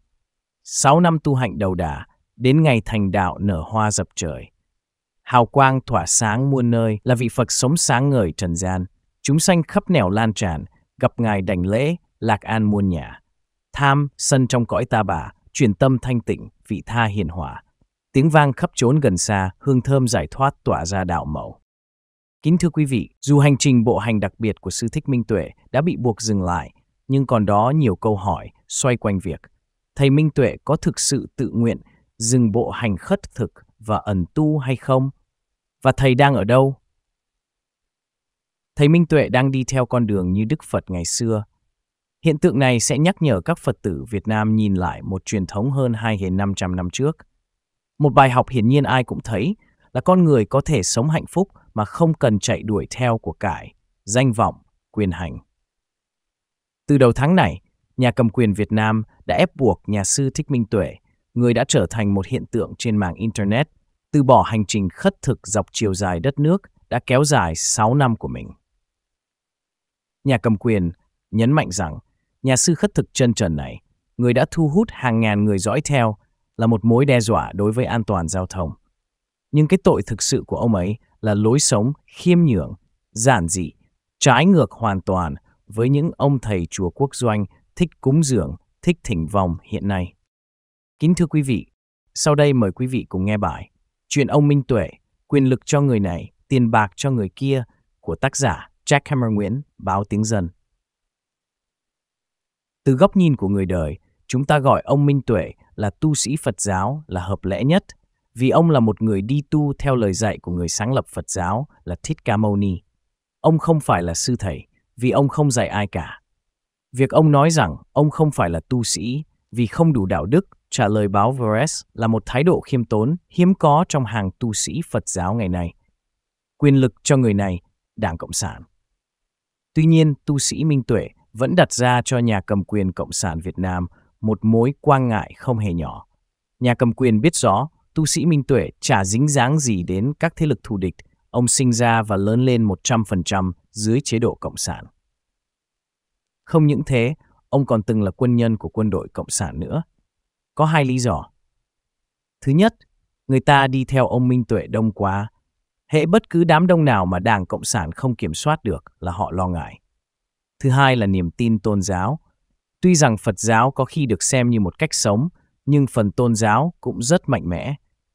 [SPEAKER 1] Sáu năm tu hành đầu đà, đến ngày thành đạo nở hoa dập trời. Hào quang tỏa sáng muôn nơi là vị Phật sống sáng ngời trần gian. Chúng sanh khắp nẻo lan tràn, gặp Ngài đảnh lễ, lạc an muôn nhà. Tham, sân trong cõi ta bà, truyền tâm thanh tịnh, vị tha hiền hòa. Tiếng vang khắp trốn gần xa, hương thơm giải thoát tỏa ra đạo mẫu. Kính thưa quý vị, dù hành trình bộ hành đặc biệt của Sư Thích Minh Tuệ đã bị buộc dừng lại, nhưng còn đó nhiều câu hỏi xoay quanh việc Thầy Minh Tuệ có thực sự tự nguyện dừng bộ hành khất thực và ẩn tu hay không? Và thầy đang ở đâu? Thầy Minh Tuệ đang đi theo con đường như Đức Phật ngày xưa. Hiện tượng này sẽ nhắc nhở các Phật tử Việt Nam nhìn lại một truyền thống hơn 2 đến 500 năm trước. Một bài học hiển nhiên ai cũng thấy là con người có thể sống hạnh phúc mà không cần chạy đuổi theo của cải, danh vọng, quyền hành. Từ đầu tháng này, nhà cầm quyền Việt Nam đã ép buộc nhà sư Thích Minh Tuệ người đã trở thành một hiện tượng trên mạng Internet, từ bỏ hành trình khất thực dọc chiều dài đất nước đã kéo dài 6 năm của mình. Nhà cầm quyền nhấn mạnh rằng nhà sư khất thực chân trần này, người đã thu hút hàng ngàn người dõi theo, là một mối đe dọa đối với an toàn giao thông. Nhưng cái tội thực sự của ông ấy là lối sống khiêm nhường, giản dị, trái ngược hoàn toàn với những ông thầy chùa quốc doanh thích cúng dường, thích thỉnh vong hiện nay. Kính thưa quý vị, sau đây mời quý vị cùng nghe bài Chuyện ông Minh Tuệ, quyền lực cho người này, tiền bạc cho người kia của tác giả Jack Hammer Nguyễn, báo tiếng dân. Từ góc nhìn của người đời, chúng ta gọi ông Minh Tuệ là tu sĩ Phật giáo là hợp lẽ nhất, vì ông là một người đi tu theo lời dạy của người sáng lập Phật giáo là Thích Ca Mâu Ni. Ông không phải là sư thầy, vì ông không dạy ai cả. Việc ông nói rằng ông không phải là tu sĩ vì không đủ đạo đức trả lời báo Veres là một thái độ khiêm tốn hiếm có trong hàng tu sĩ Phật giáo ngày nay. Quyền lực cho người này, Đảng Cộng sản. Tuy nhiên, tu sĩ Minh Tuệ vẫn đặt ra cho nhà cầm quyền Cộng sản Việt Nam một mối quan ngại không hề nhỏ. Nhà cầm quyền biết rõ, tu sĩ Minh Tuệ chả dính dáng gì đến các thế lực thù địch, ông sinh ra và lớn lên 100% dưới chế độ Cộng sản. Không những thế, ông còn từng là quân nhân của quân đội Cộng sản nữa – có hai lý do. Thứ nhất, người ta đi theo ông Minh Tuệ đông quá. hệ bất cứ đám đông nào mà Đảng Cộng sản không kiểm soát được là họ lo ngại. Thứ hai là niềm tin tôn giáo. Tuy rằng Phật giáo có khi được xem như một cách sống, nhưng phần tôn giáo cũng rất mạnh mẽ,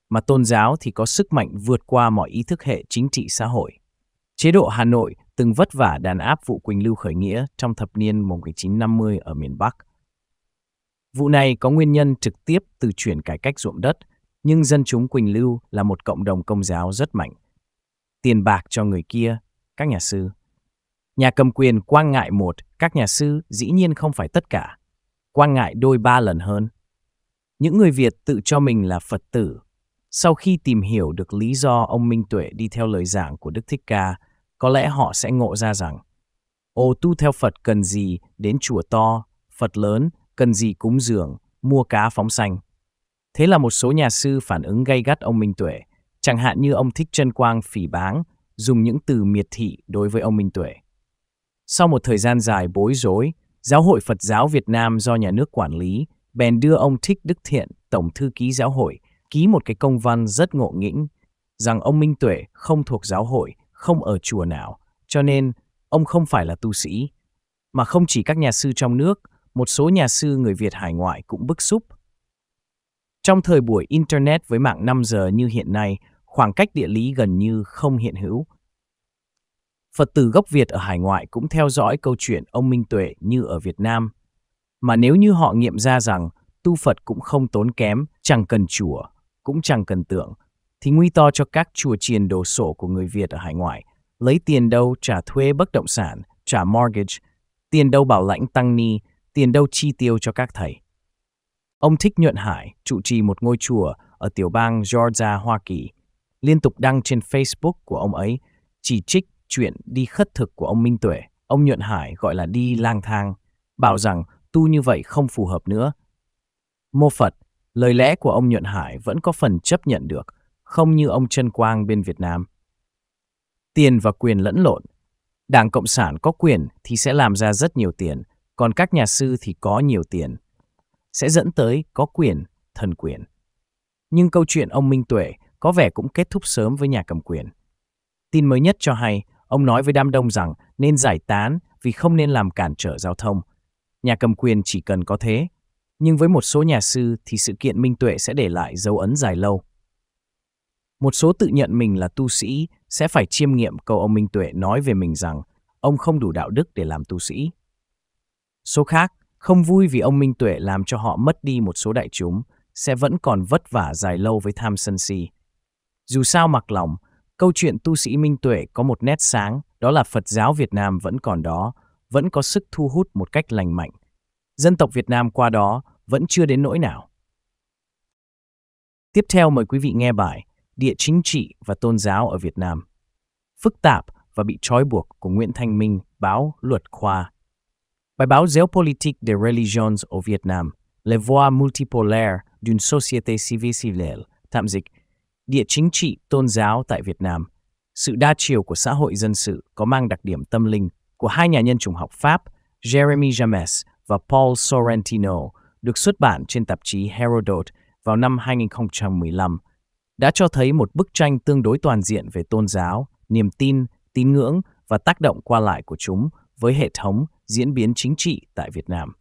[SPEAKER 1] mà tôn giáo thì có sức mạnh vượt qua mọi ý thức hệ chính trị xã hội. Chế độ Hà Nội từng vất vả đàn áp vụ Quỳnh Lưu khởi nghĩa trong thập niên 1950 ở miền Bắc. Vụ này có nguyên nhân trực tiếp từ chuyển cải cách ruộng đất, nhưng dân chúng Quỳnh Lưu là một cộng đồng công giáo rất mạnh. Tiền bạc cho người kia, các nhà sư. Nhà cầm quyền quan ngại một, các nhà sư dĩ nhiên không phải tất cả. Quan ngại đôi ba lần hơn. Những người Việt tự cho mình là Phật tử. Sau khi tìm hiểu được lý do ông Minh Tuệ đi theo lời giảng của Đức Thích Ca, có lẽ họ sẽ ngộ ra rằng, ô tu theo Phật cần gì đến chùa to, Phật lớn cần gì cúng dường, mua cá phóng sanh. Thế là một số nhà sư phản ứng gay gắt ông Minh Tuệ, chẳng hạn như ông Thích Trân Quang phỉ báng, dùng những từ miệt thị đối với ông Minh Tuệ. Sau một thời gian dài bối rối, Giáo hội Phật giáo Việt Nam do nhà nước quản lý, bèn đưa ông Thích Đức Thiện, Tổng Thư ký Giáo hội, ký một cái công văn rất ngộ nghĩnh, rằng ông Minh Tuệ không thuộc giáo hội, không ở chùa nào, cho nên ông không phải là tu sĩ. Mà không chỉ các nhà sư trong nước, một số nhà sư người Việt hải ngoại cũng bức xúc. Trong thời buổi Internet với mạng 5 giờ như hiện nay, khoảng cách địa lý gần như không hiện hữu. Phật tử gốc Việt ở hải ngoại cũng theo dõi câu chuyện ông Minh Tuệ như ở Việt Nam. Mà nếu như họ nghiệm ra rằng tu Phật cũng không tốn kém, chẳng cần chùa, cũng chẳng cần tượng, thì nguy to cho các chùa chiền đồ sổ của người Việt ở hải ngoại. Lấy tiền đâu trả thuê bất động sản, trả mortgage, tiền đâu bảo lãnh tăng ni, tiền đâu chi tiêu cho các thầy. Ông Thích Nhuận Hải trụ trì một ngôi chùa ở tiểu bang Georgia, Hoa Kỳ, liên tục đăng trên Facebook của ông ấy chỉ trích chuyện đi khất thực của ông Minh Tuệ, ông Nhuận Hải gọi là đi lang thang, bảo rằng tu như vậy không phù hợp nữa. Mô Phật, lời lẽ của ông Nhuận Hải vẫn có phần chấp nhận được, không như ông Trân Quang bên Việt Nam. Tiền và quyền lẫn lộn. Đảng Cộng sản có quyền thì sẽ làm ra rất nhiều tiền, còn các nhà sư thì có nhiều tiền, sẽ dẫn tới có quyền, thần quyền. Nhưng câu chuyện ông Minh Tuệ có vẻ cũng kết thúc sớm với nhà cầm quyền. Tin mới nhất cho hay, ông nói với đám đông rằng nên giải tán vì không nên làm cản trở giao thông. Nhà cầm quyền chỉ cần có thế, nhưng với một số nhà sư thì sự kiện Minh Tuệ sẽ để lại dấu ấn dài lâu. Một số tự nhận mình là tu sĩ sẽ phải chiêm nghiệm câu ông Minh Tuệ nói về mình rằng ông không đủ đạo đức để làm tu sĩ. Số khác, không vui vì ông Minh Tuệ làm cho họ mất đi một số đại chúng, sẽ vẫn còn vất vả dài lâu với tham sân si. Dù sao mặc lòng, câu chuyện tu sĩ Minh Tuệ có một nét sáng, đó là Phật giáo Việt Nam vẫn còn đó, vẫn có sức thu hút một cách lành mạnh. Dân tộc Việt Nam qua đó vẫn chưa đến nỗi nào. Tiếp theo mời quý vị nghe bài Địa chính trị và tôn giáo ở Việt Nam. Phức tạp và bị trói buộc của Nguyễn Thanh Minh, báo Luật Khoa Bài báo Géopolitique des religions au Nam, "Le voies multipolaire d'une société civile, tạm dịch, Địa chính trị tôn giáo tại Việt Nam, sự đa chiều của xã hội dân sự có mang đặc điểm tâm linh của hai nhà nhân chủng học Pháp Jeremy James và Paul Sorrentino được xuất bản trên tạp chí Herodot vào năm 2015 đã cho thấy một bức tranh tương đối toàn diện về tôn giáo, niềm tin, tín ngưỡng và tác động qua lại của chúng với hệ thống diễn biến chính trị tại Việt Nam.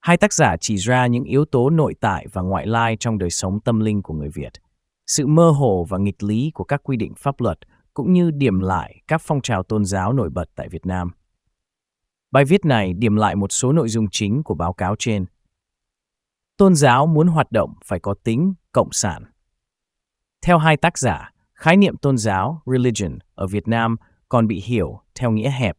[SPEAKER 1] Hai tác giả chỉ ra những yếu tố nội tại và ngoại lai trong đời sống tâm linh của người Việt, sự mơ hồ và nghịch lý của các quy định pháp luật cũng như điểm lại các phong trào tôn giáo nổi bật tại Việt Nam. Bài viết này điểm lại một số nội dung chính của báo cáo trên. Tôn giáo muốn hoạt động phải có tính cộng sản. Theo hai tác giả, khái niệm tôn giáo, religion, ở Việt Nam còn bị hiểu theo nghĩa hẹp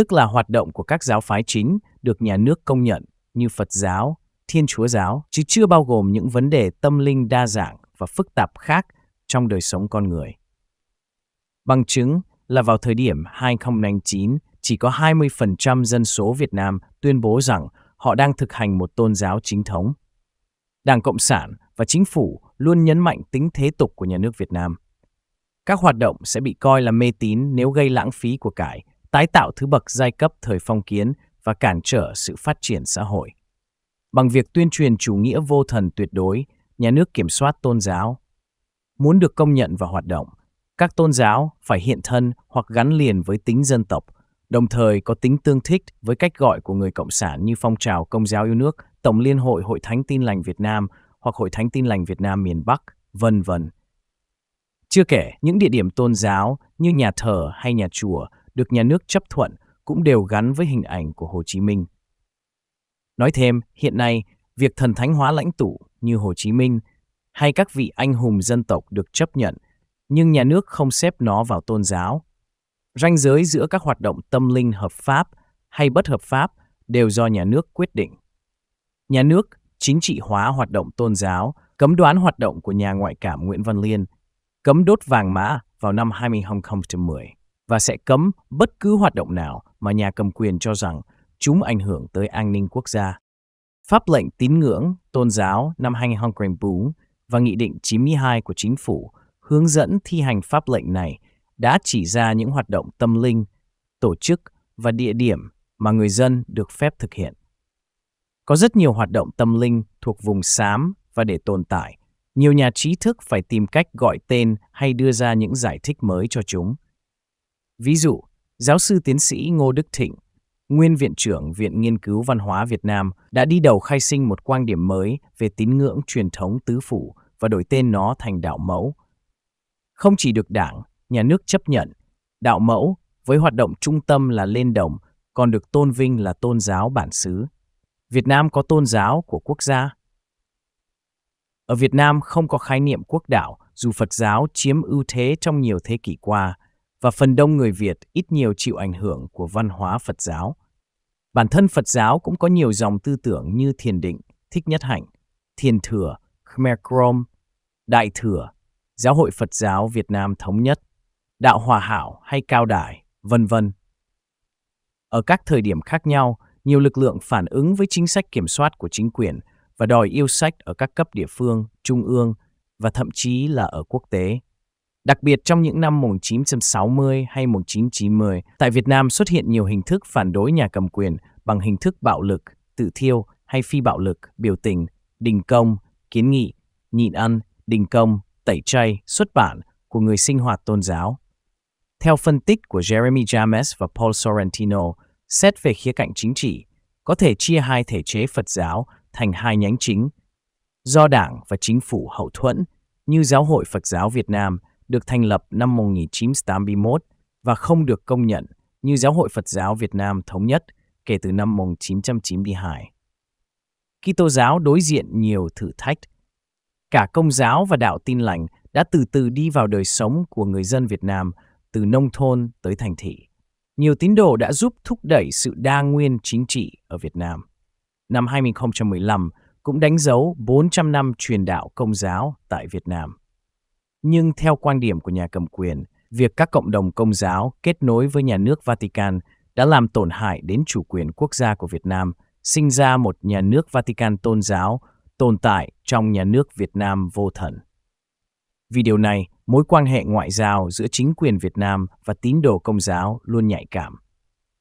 [SPEAKER 1] tức là hoạt động của các giáo phái chính được nhà nước công nhận như Phật giáo, Thiên Chúa giáo, chứ chưa bao gồm những vấn đề tâm linh đa dạng và phức tạp khác trong đời sống con người. Bằng chứng là vào thời điểm 2009, chỉ có 20% dân số Việt Nam tuyên bố rằng họ đang thực hành một tôn giáo chính thống. Đảng Cộng sản và chính phủ luôn nhấn mạnh tính thế tục của nhà nước Việt Nam. Các hoạt động sẽ bị coi là mê tín nếu gây lãng phí của cải tái tạo thứ bậc giai cấp thời phong kiến và cản trở sự phát triển xã hội. Bằng việc tuyên truyền chủ nghĩa vô thần tuyệt đối, nhà nước kiểm soát tôn giáo. Muốn được công nhận và hoạt động, các tôn giáo phải hiện thân hoặc gắn liền với tính dân tộc, đồng thời có tính tương thích với cách gọi của người Cộng sản như phong trào Công giáo yêu nước, Tổng Liên hội Hội Thánh Tin lành Việt Nam hoặc Hội Thánh Tin lành Việt Nam miền Bắc, vân vân. Chưa kể, những địa điểm tôn giáo như nhà thờ hay nhà chùa được nhà nước chấp thuận cũng đều gắn với hình ảnh của Hồ Chí Minh. Nói thêm, hiện nay, việc thần thánh hóa lãnh tụ như Hồ Chí Minh hay các vị anh hùng dân tộc được chấp nhận, nhưng nhà nước không xếp nó vào tôn giáo. Ranh giới giữa các hoạt động tâm linh hợp pháp hay bất hợp pháp đều do nhà nước quyết định. Nhà nước chính trị hóa hoạt động tôn giáo, cấm đoán hoạt động của nhà ngoại cảm Nguyễn Văn Liên, cấm đốt vàng mã vào năm 2010 và sẽ cấm bất cứ hoạt động nào mà nhà cầm quyền cho rằng chúng ảnh hưởng tới an ninh quốc gia. Pháp lệnh tín ngưỡng, tôn giáo năm 2004 và Nghị định 92 của Chính phủ hướng dẫn thi hành pháp lệnh này đã chỉ ra những hoạt động tâm linh, tổ chức và địa điểm mà người dân được phép thực hiện. Có rất nhiều hoạt động tâm linh thuộc vùng xám và để tồn tại, nhiều nhà trí thức phải tìm cách gọi tên hay đưa ra những giải thích mới cho chúng – Ví dụ, giáo sư tiến sĩ Ngô Đức Thịnh, nguyên Viện trưởng Viện Nghiên cứu Văn hóa Việt Nam, đã đi đầu khai sinh một quan điểm mới về tín ngưỡng truyền thống tứ phủ và đổi tên nó thành đạo mẫu. Không chỉ được đảng, nhà nước chấp nhận, đạo mẫu với hoạt động trung tâm là lên đồng còn được tôn vinh là tôn giáo bản xứ. Việt Nam có tôn giáo của quốc gia. Ở Việt Nam không có khái niệm quốc đạo, dù Phật giáo chiếm ưu thế trong nhiều thế kỷ qua, và phần đông người Việt ít nhiều chịu ảnh hưởng của văn hóa Phật giáo. Bản thân Phật giáo cũng có nhiều dòng tư tưởng như thiền định, thích nhất hạnh, thiền thừa, Khmer Krom, đại thừa, giáo hội Phật giáo Việt Nam thống nhất, đạo hòa hảo hay cao đài, vân vân. Ở các thời điểm khác nhau, nhiều lực lượng phản ứng với chính sách kiểm soát của chính quyền và đòi yêu sách ở các cấp địa phương, trung ương và thậm chí là ở quốc tế. Đặc biệt trong những năm 1960 hay 1990, tại Việt Nam xuất hiện nhiều hình thức phản đối nhà cầm quyền bằng hình thức bạo lực, tự thiêu hay phi bạo lực, biểu tình, đình công, kiến nghị, nhịn ăn, đình công, tẩy chay, xuất bản của người sinh hoạt tôn giáo. Theo phân tích của Jeremy James và Paul Sorrentino, xét về khía cạnh chính trị, có thể chia hai thể chế Phật giáo thành hai nhánh chính, do đảng và chính phủ hậu thuẫn như Giáo hội Phật giáo Việt Nam – được thành lập năm 1981 và không được công nhận như Giáo hội Phật giáo Việt Nam Thống nhất kể từ năm 1992. Kitô giáo đối diện nhiều thử thách. Cả công giáo và đạo tin lành đã từ từ đi vào đời sống của người dân Việt Nam từ nông thôn tới thành thị. Nhiều tín đồ đã giúp thúc đẩy sự đa nguyên chính trị ở Việt Nam. Năm 2015 cũng đánh dấu 400 năm truyền đạo công giáo tại Việt Nam. Nhưng theo quan điểm của nhà cầm quyền, việc các cộng đồng công giáo kết nối với nhà nước Vatican đã làm tổn hại đến chủ quyền quốc gia của Việt Nam, sinh ra một nhà nước Vatican tôn giáo tồn tại trong nhà nước Việt Nam vô thần. Vì điều này, mối quan hệ ngoại giao giữa chính quyền Việt Nam và tín đồ công giáo luôn nhạy cảm.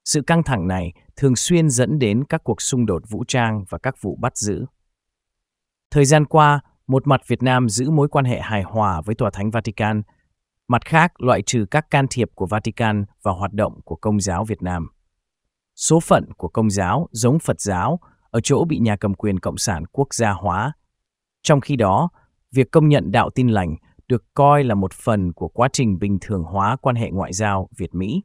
[SPEAKER 1] Sự căng thẳng này thường xuyên dẫn đến các cuộc xung đột vũ trang và các vụ bắt giữ. Thời gian qua, một mặt Việt Nam giữ mối quan hệ hài hòa với Tòa Thánh Vatican, mặt khác loại trừ các can thiệp của Vatican vào hoạt động của Công giáo Việt Nam. Số phận của Công giáo giống Phật giáo ở chỗ bị nhà cầm quyền Cộng sản quốc gia hóa. Trong khi đó, việc công nhận đạo tin lành được coi là một phần của quá trình bình thường hóa quan hệ ngoại giao Việt-Mỹ.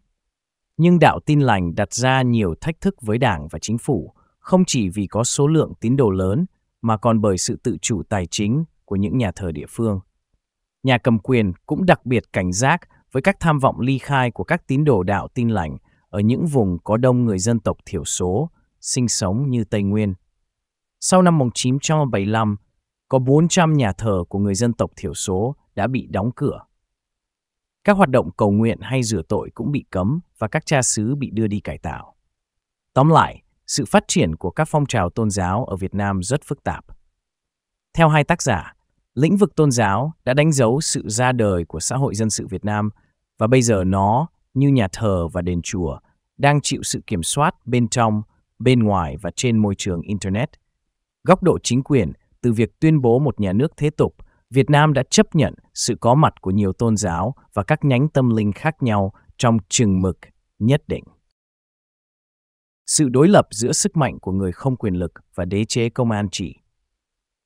[SPEAKER 1] Nhưng đạo tin lành đặt ra nhiều thách thức với Đảng và chính phủ, không chỉ vì có số lượng tín đồ lớn, mà còn bởi sự tự chủ tài chính của những nhà thờ địa phương. Nhà cầm quyền cũng đặc biệt cảnh giác với các tham vọng ly khai của các tín đồ đạo tin lành ở những vùng có đông người dân tộc thiểu số sinh sống như Tây Nguyên. Sau năm 1975, có 400 nhà thờ của người dân tộc thiểu số đã bị đóng cửa. Các hoạt động cầu nguyện hay rửa tội cũng bị cấm và các cha xứ bị đưa đi cải tạo. Tóm lại, sự phát triển của các phong trào tôn giáo ở Việt Nam rất phức tạp. Theo hai tác giả, lĩnh vực tôn giáo đã đánh dấu sự ra đời của xã hội dân sự Việt Nam và bây giờ nó, như nhà thờ và đền chùa, đang chịu sự kiểm soát bên trong, bên ngoài và trên môi trường Internet. Góc độ chính quyền, từ việc tuyên bố một nhà nước thế tục, Việt Nam đã chấp nhận sự có mặt của nhiều tôn giáo và các nhánh tâm linh khác nhau trong chừng mực nhất định sự đối lập giữa sức mạnh của người không quyền lực và đế chế công an chỉ.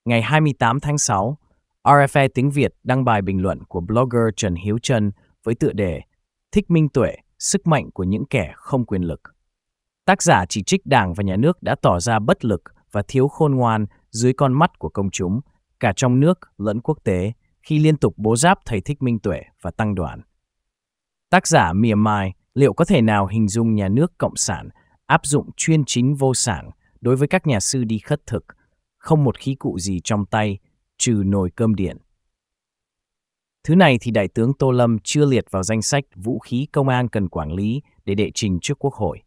[SPEAKER 1] Ngày 28 tháng 6, RFA e tiếng Việt đăng bài bình luận của blogger Trần Hiếu Trân với tựa đề Thích minh tuệ, sức mạnh của những kẻ không quyền lực. Tác giả chỉ trích đảng và nhà nước đã tỏ ra bất lực và thiếu khôn ngoan dưới con mắt của công chúng, cả trong nước lẫn quốc tế, khi liên tục bố giáp thầy Thích Minh Tuệ và Tăng Đoàn. Tác giả mỉa mai liệu có thể nào hình dung nhà nước cộng sản áp dụng chuyên chính vô sản đối với các nhà sư đi khất thực, không một khí cụ gì trong tay, trừ nồi cơm điện. Thứ này thì Đại tướng Tô Lâm chưa liệt vào danh sách vũ khí công an cần quản lý để đệ trình trước Quốc hội.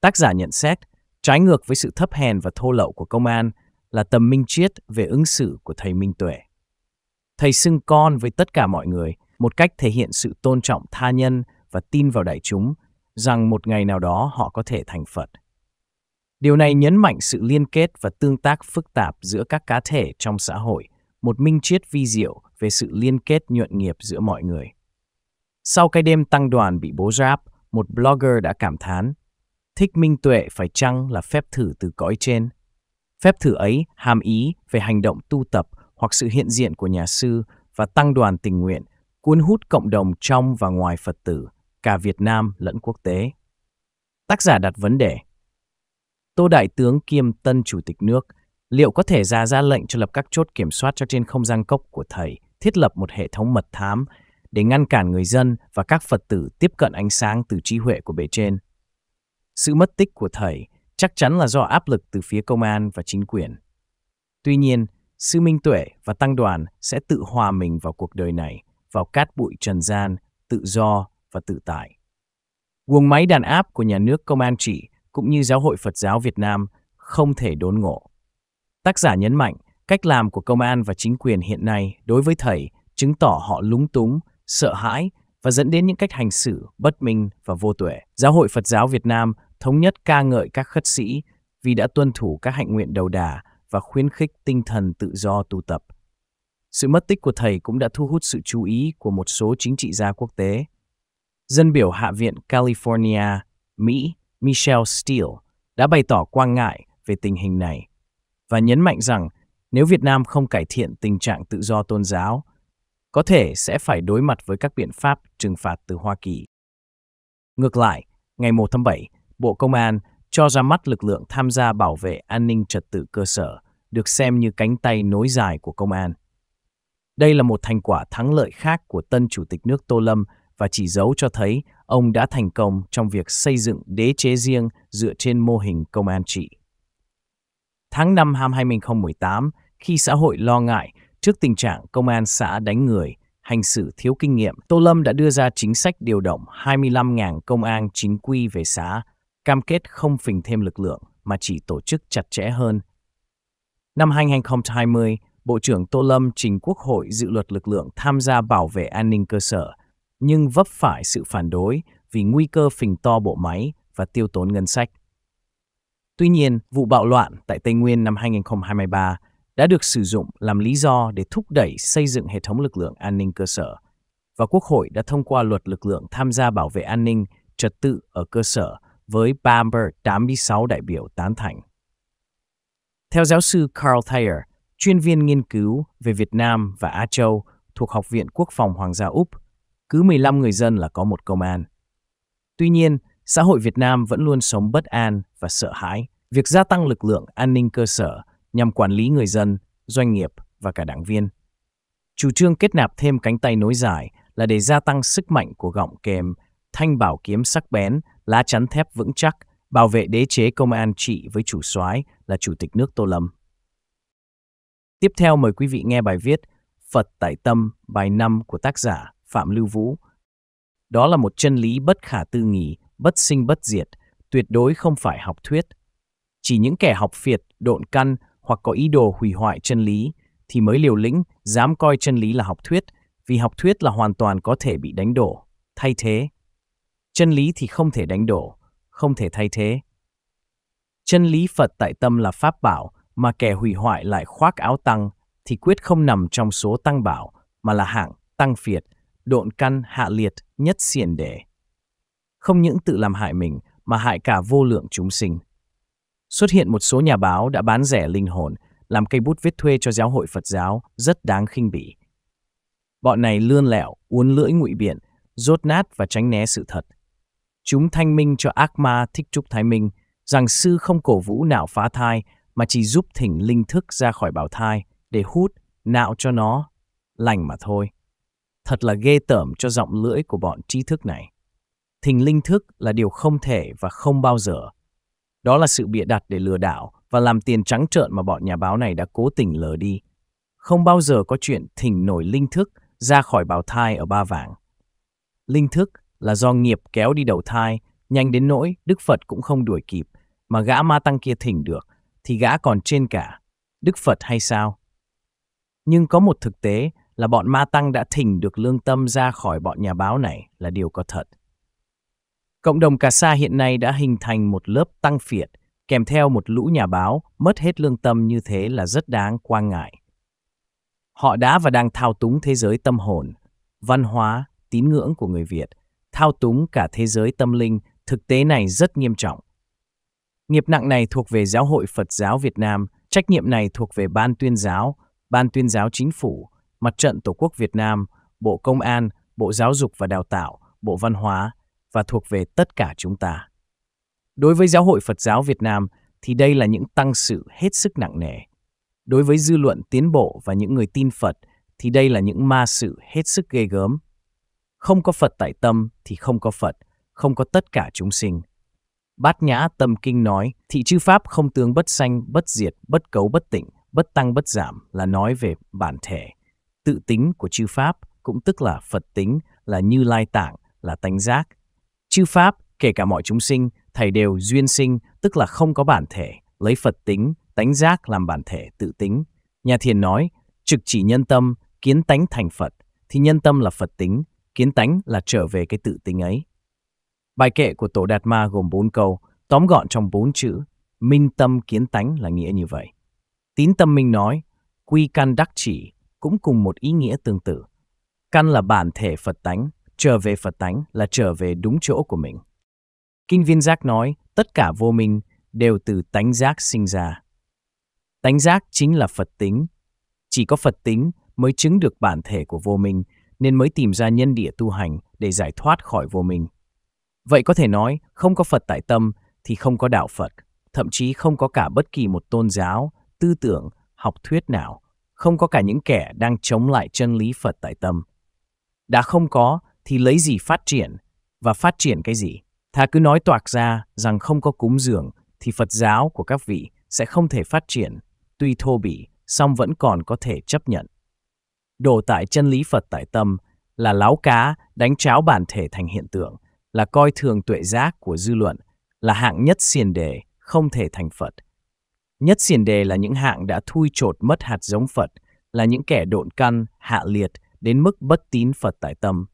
[SPEAKER 1] Tác giả nhận xét, trái ngược với sự thấp hèn và thô lậu của công an là tầm minh triết về ứng xử của thầy Minh Tuệ. Thầy xưng con với tất cả mọi người, một cách thể hiện sự tôn trọng tha nhân và tin vào đại chúng – rằng một ngày nào đó họ có thể thành Phật. Điều này nhấn mạnh sự liên kết và tương tác phức tạp giữa các cá thể trong xã hội, một minh triết vi diệu về sự liên kết nhuận nghiệp giữa mọi người. Sau cái đêm tăng đoàn bị bố ráp, một blogger đã cảm thán, thích minh tuệ phải chăng là phép thử từ cõi trên? Phép thử ấy hàm ý về hành động tu tập hoặc sự hiện diện của nhà sư và tăng đoàn tình nguyện, cuốn hút cộng đồng trong và ngoài Phật tử – cả Việt Nam lẫn quốc tế. Tác giả đặt vấn đề. Tô Đại tướng kiêm tân chủ tịch nước liệu có thể ra ra lệnh cho lập các chốt kiểm soát cho trên không gian cốc của thầy, thiết lập một hệ thống mật thám để ngăn cản người dân và các Phật tử tiếp cận ánh sáng từ trí huệ của bề trên. Sự mất tích của thầy chắc chắn là do áp lực từ phía công an và chính quyền. Tuy nhiên, Sư Minh Tuệ và Tăng Đoàn sẽ tự hòa mình vào cuộc đời này, vào cát bụi trần gian, tự do, và tự tại. Guồng máy đàn áp của nhà nước Công an Trị cũng như Giáo hội Phật giáo Việt Nam không thể đốn ngộ. Tác giả nhấn mạnh cách làm của công an và chính quyền hiện nay đối với thầy chứng tỏ họ lúng túng, sợ hãi và dẫn đến những cách hành xử bất minh và vô tuệ. Giáo hội Phật giáo Việt Nam thống nhất ca ngợi các khất sĩ vì đã tuân thủ các hạnh nguyện đầu đà và khuyến khích tinh thần tự do tu tập. Sự mất tích của thầy cũng đã thu hút sự chú ý của một số chính trị gia quốc tế dân biểu Hạ viện California, Mỹ Michelle Steele đã bày tỏ quan ngại về tình hình này và nhấn mạnh rằng nếu Việt Nam không cải thiện tình trạng tự do tôn giáo, có thể sẽ phải đối mặt với các biện pháp trừng phạt từ Hoa Kỳ. Ngược lại, ngày 1 tháng 7, Bộ Công an cho ra mắt lực lượng tham gia bảo vệ an ninh trật tự cơ sở, được xem như cánh tay nối dài của công an. Đây là một thành quả thắng lợi khác của tân Chủ tịch nước Tô Lâm và chỉ dấu cho thấy ông đã thành công trong việc xây dựng đế chế riêng dựa trên mô hình công an trị. Tháng 5 năm 2018, khi xã hội lo ngại trước tình trạng công an xã đánh người, hành xử thiếu kinh nghiệm, Tô Lâm đã đưa ra chính sách điều động 25.000 công an chính quy về xã, cam kết không phình thêm lực lượng mà chỉ tổ chức chặt chẽ hơn. Năm 2020, Bộ trưởng Tô Lâm trình Quốc hội dự luật lực lượng tham gia bảo vệ an ninh cơ sở – nhưng vấp phải sự phản đối vì nguy cơ phình to bộ máy và tiêu tốn ngân sách. Tuy nhiên, vụ bạo loạn tại Tây Nguyên năm 2023 đã được sử dụng làm lý do để thúc đẩy xây dựng hệ thống lực lượng an ninh cơ sở và Quốc hội đã thông qua luật lực lượng tham gia bảo vệ an ninh trật tự ở cơ sở với 386 đại biểu tán thành. Theo giáo sư Carl Thayer, chuyên viên nghiên cứu về Việt Nam và Á Châu thuộc Học viện Quốc phòng Hoàng gia Úc, cứ 15 người dân là có một công an. Tuy nhiên, xã hội Việt Nam vẫn luôn sống bất an và sợ hãi. Việc gia tăng lực lượng an ninh cơ sở nhằm quản lý người dân, doanh nghiệp và cả đảng viên. Chủ trương kết nạp thêm cánh tay nối dài là để gia tăng sức mạnh của gọng kềm, thanh bảo kiếm sắc bén, lá chắn thép vững chắc, bảo vệ đế chế công an trị với chủ soái là Chủ tịch nước Tô Lâm. Tiếp theo mời quý vị nghe bài viết Phật tại tâm bài 5 của tác giả Phạm Lưu Vũ. Đó là một chân lý bất khả tư nghỉ, bất sinh bất diệt, tuyệt đối không phải học thuyết. Chỉ những kẻ học phiệt, độn căn hoặc có ý đồ hủy hoại chân lý thì mới liều lĩnh, dám coi chân lý là học thuyết, vì học thuyết là hoàn toàn có thể bị đánh đổ, thay thế. Chân lý thì không thể đánh đổ, không thể thay thế. Chân lý Phật tại tâm là pháp bảo, mà kẻ hủy hoại lại khoác áo tăng, thì quyết không nằm trong số tăng bảo, mà là hạng tăng phiệt, độn căn hạ liệt, nhất xiển đề. Không những tự làm hại mình, mà hại cả vô lượng chúng sinh. Xuất hiện một số nhà báo đã bán rẻ linh hồn, làm cây bút viết thuê cho giáo hội Phật giáo, rất đáng khinh bỉ. Bọn này lươn lẹo, uốn lưỡi ngụy biện, rốt nát và tránh né sự thật. Chúng thanh minh cho ác ma thích trúc thái minh, rằng sư không cổ vũ nào phá thai, mà chỉ giúp thỉnh linh thức ra khỏi bào thai, để hút, nạo cho nó, lành mà thôi. Thật là ghê tởm cho giọng lưỡi của bọn trí thức này. Thình linh thức là điều không thể và không bao giờ. Đó là sự bịa đặt để lừa đảo và làm tiền trắng trợn mà bọn nhà báo này đã cố tình lờ đi. Không bao giờ có chuyện thỉnh nổi linh thức ra khỏi bào thai ở Ba Vàng. Linh thức là do nghiệp kéo đi đầu thai, nhanh đến nỗi Đức Phật cũng không đuổi kịp, mà gã ma tăng kia thỉnh được, thì gã còn trên cả, Đức Phật hay sao? Nhưng có một thực tế là bọn ma tăng đã thỉnh được lương tâm ra khỏi bọn nhà báo này là điều có thật. Cộng đồng Cà Sa hiện nay đã hình thành một lớp tăng phiệt, kèm theo một lũ nhà báo, mất hết lương tâm như thế là rất đáng quan ngại. Họ đã và đang thao túng thế giới tâm hồn, văn hóa, tín ngưỡng của người Việt, thao túng cả thế giới tâm linh, thực tế này rất nghiêm trọng. Nghiệp nặng này thuộc về Giáo hội Phật giáo Việt Nam, trách nhiệm này thuộc về Ban tuyên giáo, Ban tuyên giáo chính phủ, Mặt trận Tổ quốc Việt Nam, Bộ Công an, Bộ Giáo dục và Đào tạo, Bộ Văn hóa và thuộc về tất cả chúng ta. Đối với Giáo hội Phật giáo Việt Nam thì đây là những tăng sự hết sức nặng nề. Đối với dư luận tiến bộ và những người tin Phật thì đây là những ma sự hết sức ghê gớm. Không có Phật tại tâm thì không có Phật, không có tất cả chúng sinh. Bát Nhã Tâm Kinh nói, thị chư Pháp không tướng bất sanh, bất diệt, bất cấu bất tịnh, bất tăng bất giảm là nói về bản thể, tự tính của chư Pháp cũng tức là Phật tính, là Như Lai Tạng, là tánh giác. Chư Pháp, kể cả mọi chúng sinh, Thầy đều duyên sinh, tức là không có bản thể, lấy Phật tính, tánh giác làm bản thể tự tính. Nhà thiền nói, trực chỉ nhân tâm, kiến tánh thành Phật, thì nhân tâm là Phật tính, kiến tánh là trở về cái tự tính ấy. Bài kệ của Tổ Đạt Ma gồm bốn câu, tóm gọn trong bốn chữ, minh tâm kiến tánh là nghĩa như vậy. Tín tâm minh nói, quy căn đắc chỉ, cũng cùng một ý nghĩa tương tự. Căn là bản thể Phật tánh, trở về Phật tánh là trở về đúng chỗ của mình. Kinh viên giác nói, tất cả vô minh đều từ tánh giác sinh ra. Tánh giác chính là Phật tính. Chỉ có Phật tính mới chứng được bản thể của vô minh, nên mới tìm ra nhân địa tu hành để giải thoát khỏi vô minh. Vậy có thể nói, không có Phật tại tâm thì không có đạo Phật, thậm chí không có cả bất kỳ một tôn giáo, tư tưởng, học thuyết nào không có cả những kẻ đang chống lại chân lý Phật tại tâm. Đã không có thì lấy gì phát triển và phát triển cái gì? Thà cứ nói toạc ra rằng không có cúng dường thì Phật giáo của các vị sẽ không thể phát triển, tuy thô bỉ, song vẫn còn có thể chấp nhận. đồ tại chân lý Phật tại tâm là láo cá đánh cháo bản thể thành hiện tượng, là coi thường tuệ giác của dư luận, là hạng nhất xiền đề, không thể thành Phật. Nhất xiển đề là những hạng đã thui trột mất hạt giống Phật, là những kẻ độn căn, hạ liệt, đến mức bất tín Phật tại tâm.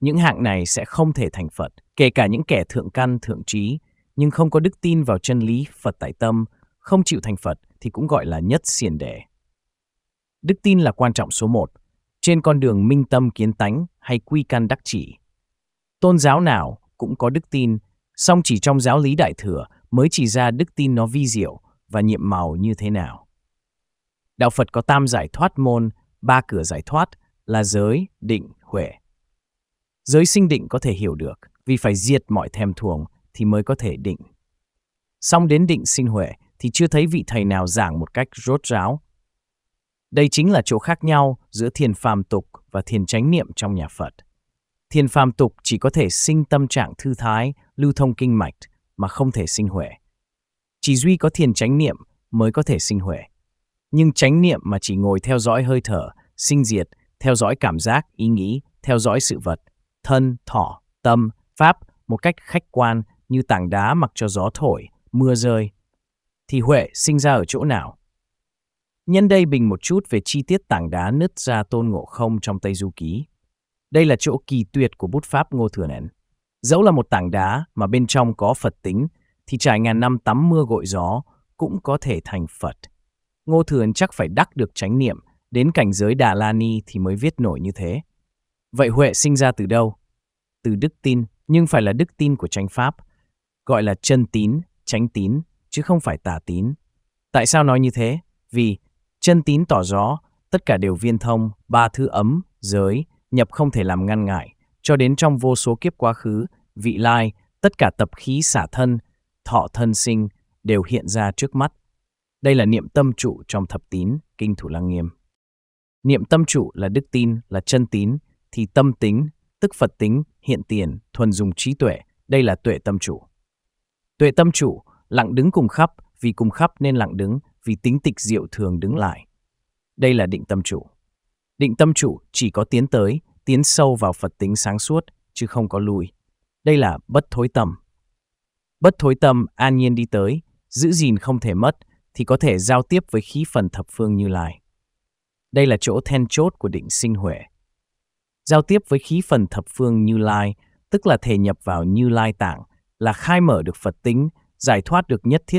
[SPEAKER 1] Những hạng này sẽ không thể thành Phật, kể cả những kẻ thượng căn, thượng trí, nhưng không có đức tin vào chân lý Phật tại tâm, không chịu thành Phật thì cũng gọi là nhất xiển đề. Đức tin là quan trọng số một, trên con đường minh tâm kiến tánh hay quy căn đắc chỉ. Tôn giáo nào cũng có đức tin, song chỉ trong giáo lý đại thừa mới chỉ ra đức tin nó vi diệu, và nhiệm màu như thế nào. Đạo Phật có tam giải thoát môn, ba cửa giải thoát là giới, định, huệ. Giới sinh định có thể hiểu được vì phải diệt mọi thèm thuồng thì mới có thể định. Xong đến định sinh huệ thì chưa thấy vị thầy nào giảng một cách rốt ráo. Đây chính là chỗ khác nhau giữa thiền phàm tục và thiền chánh niệm trong nhà Phật. Thiền phàm tục chỉ có thể sinh tâm trạng thư thái, lưu thông kinh mạch mà không thể sinh huệ. Chỉ duy có thiền chánh niệm mới có thể sinh huệ. Nhưng chánh niệm mà chỉ ngồi theo dõi hơi thở, sinh diệt, theo dõi cảm giác, ý nghĩ, theo dõi sự vật, thân, thọ tâm, pháp một cách khách quan như tảng đá mặc cho gió thổi, mưa rơi, thì huệ sinh ra ở chỗ nào? Nhân đây bình một chút về chi tiết tảng đá nứt ra tôn ngộ không trong Tây Du Ký. Đây là chỗ kỳ tuyệt của bút pháp Ngô Thừa Nén. Dẫu là một tảng đá mà bên trong có Phật tính, thì trải ngàn năm tắm mưa gội gió cũng có thể thành Phật. Ngô thường chắc phải đắc được chánh niệm, đến cảnh giới Đà La Ni thì mới viết nổi như thế. Vậy Huệ sinh ra từ đâu? Từ đức tin, nhưng phải là đức tin của chánh pháp, gọi là chân tín, chánh tín, chứ không phải tà tín. Tại sao nói như thế? Vì chân tín tỏ rõ, tất cả đều viên thông, ba thứ ấm, giới, nhập không thể làm ngăn ngại, cho đến trong vô số kiếp quá khứ, vị lai, tất cả tập khí xả thân, thọ thân sinh đều hiện ra trước mắt. Đây là niệm tâm trụ trong thập tín, kinh Thủ Lăng Nghiêm. Niệm tâm trụ là đức tin, là chân tín, thì tâm tính, tức Phật tính, hiện tiền, thuần dùng trí tuệ, đây là tuệ tâm trụ. Tuệ tâm trụ lặng đứng cùng khắp, vì cùng khắp nên lặng đứng, vì tính tịch diệu thường đứng lại. Đây là định tâm trụ. Định tâm trụ chỉ có tiến tới, tiến sâu vào Phật tính sáng suốt, chứ không có lùi. Đây là bất thối tâm. Bất thối tâm an nhiên đi tới, giữ gìn không thể mất, thì có thể giao tiếp với khí phần thập phương như lai. Đây là chỗ then chốt của định sinh huệ. Giao tiếp với khí phần thập phương như lai, tức là thể nhập vào như lai tạng, là khai mở được Phật tính, giải thoát được nhất thiết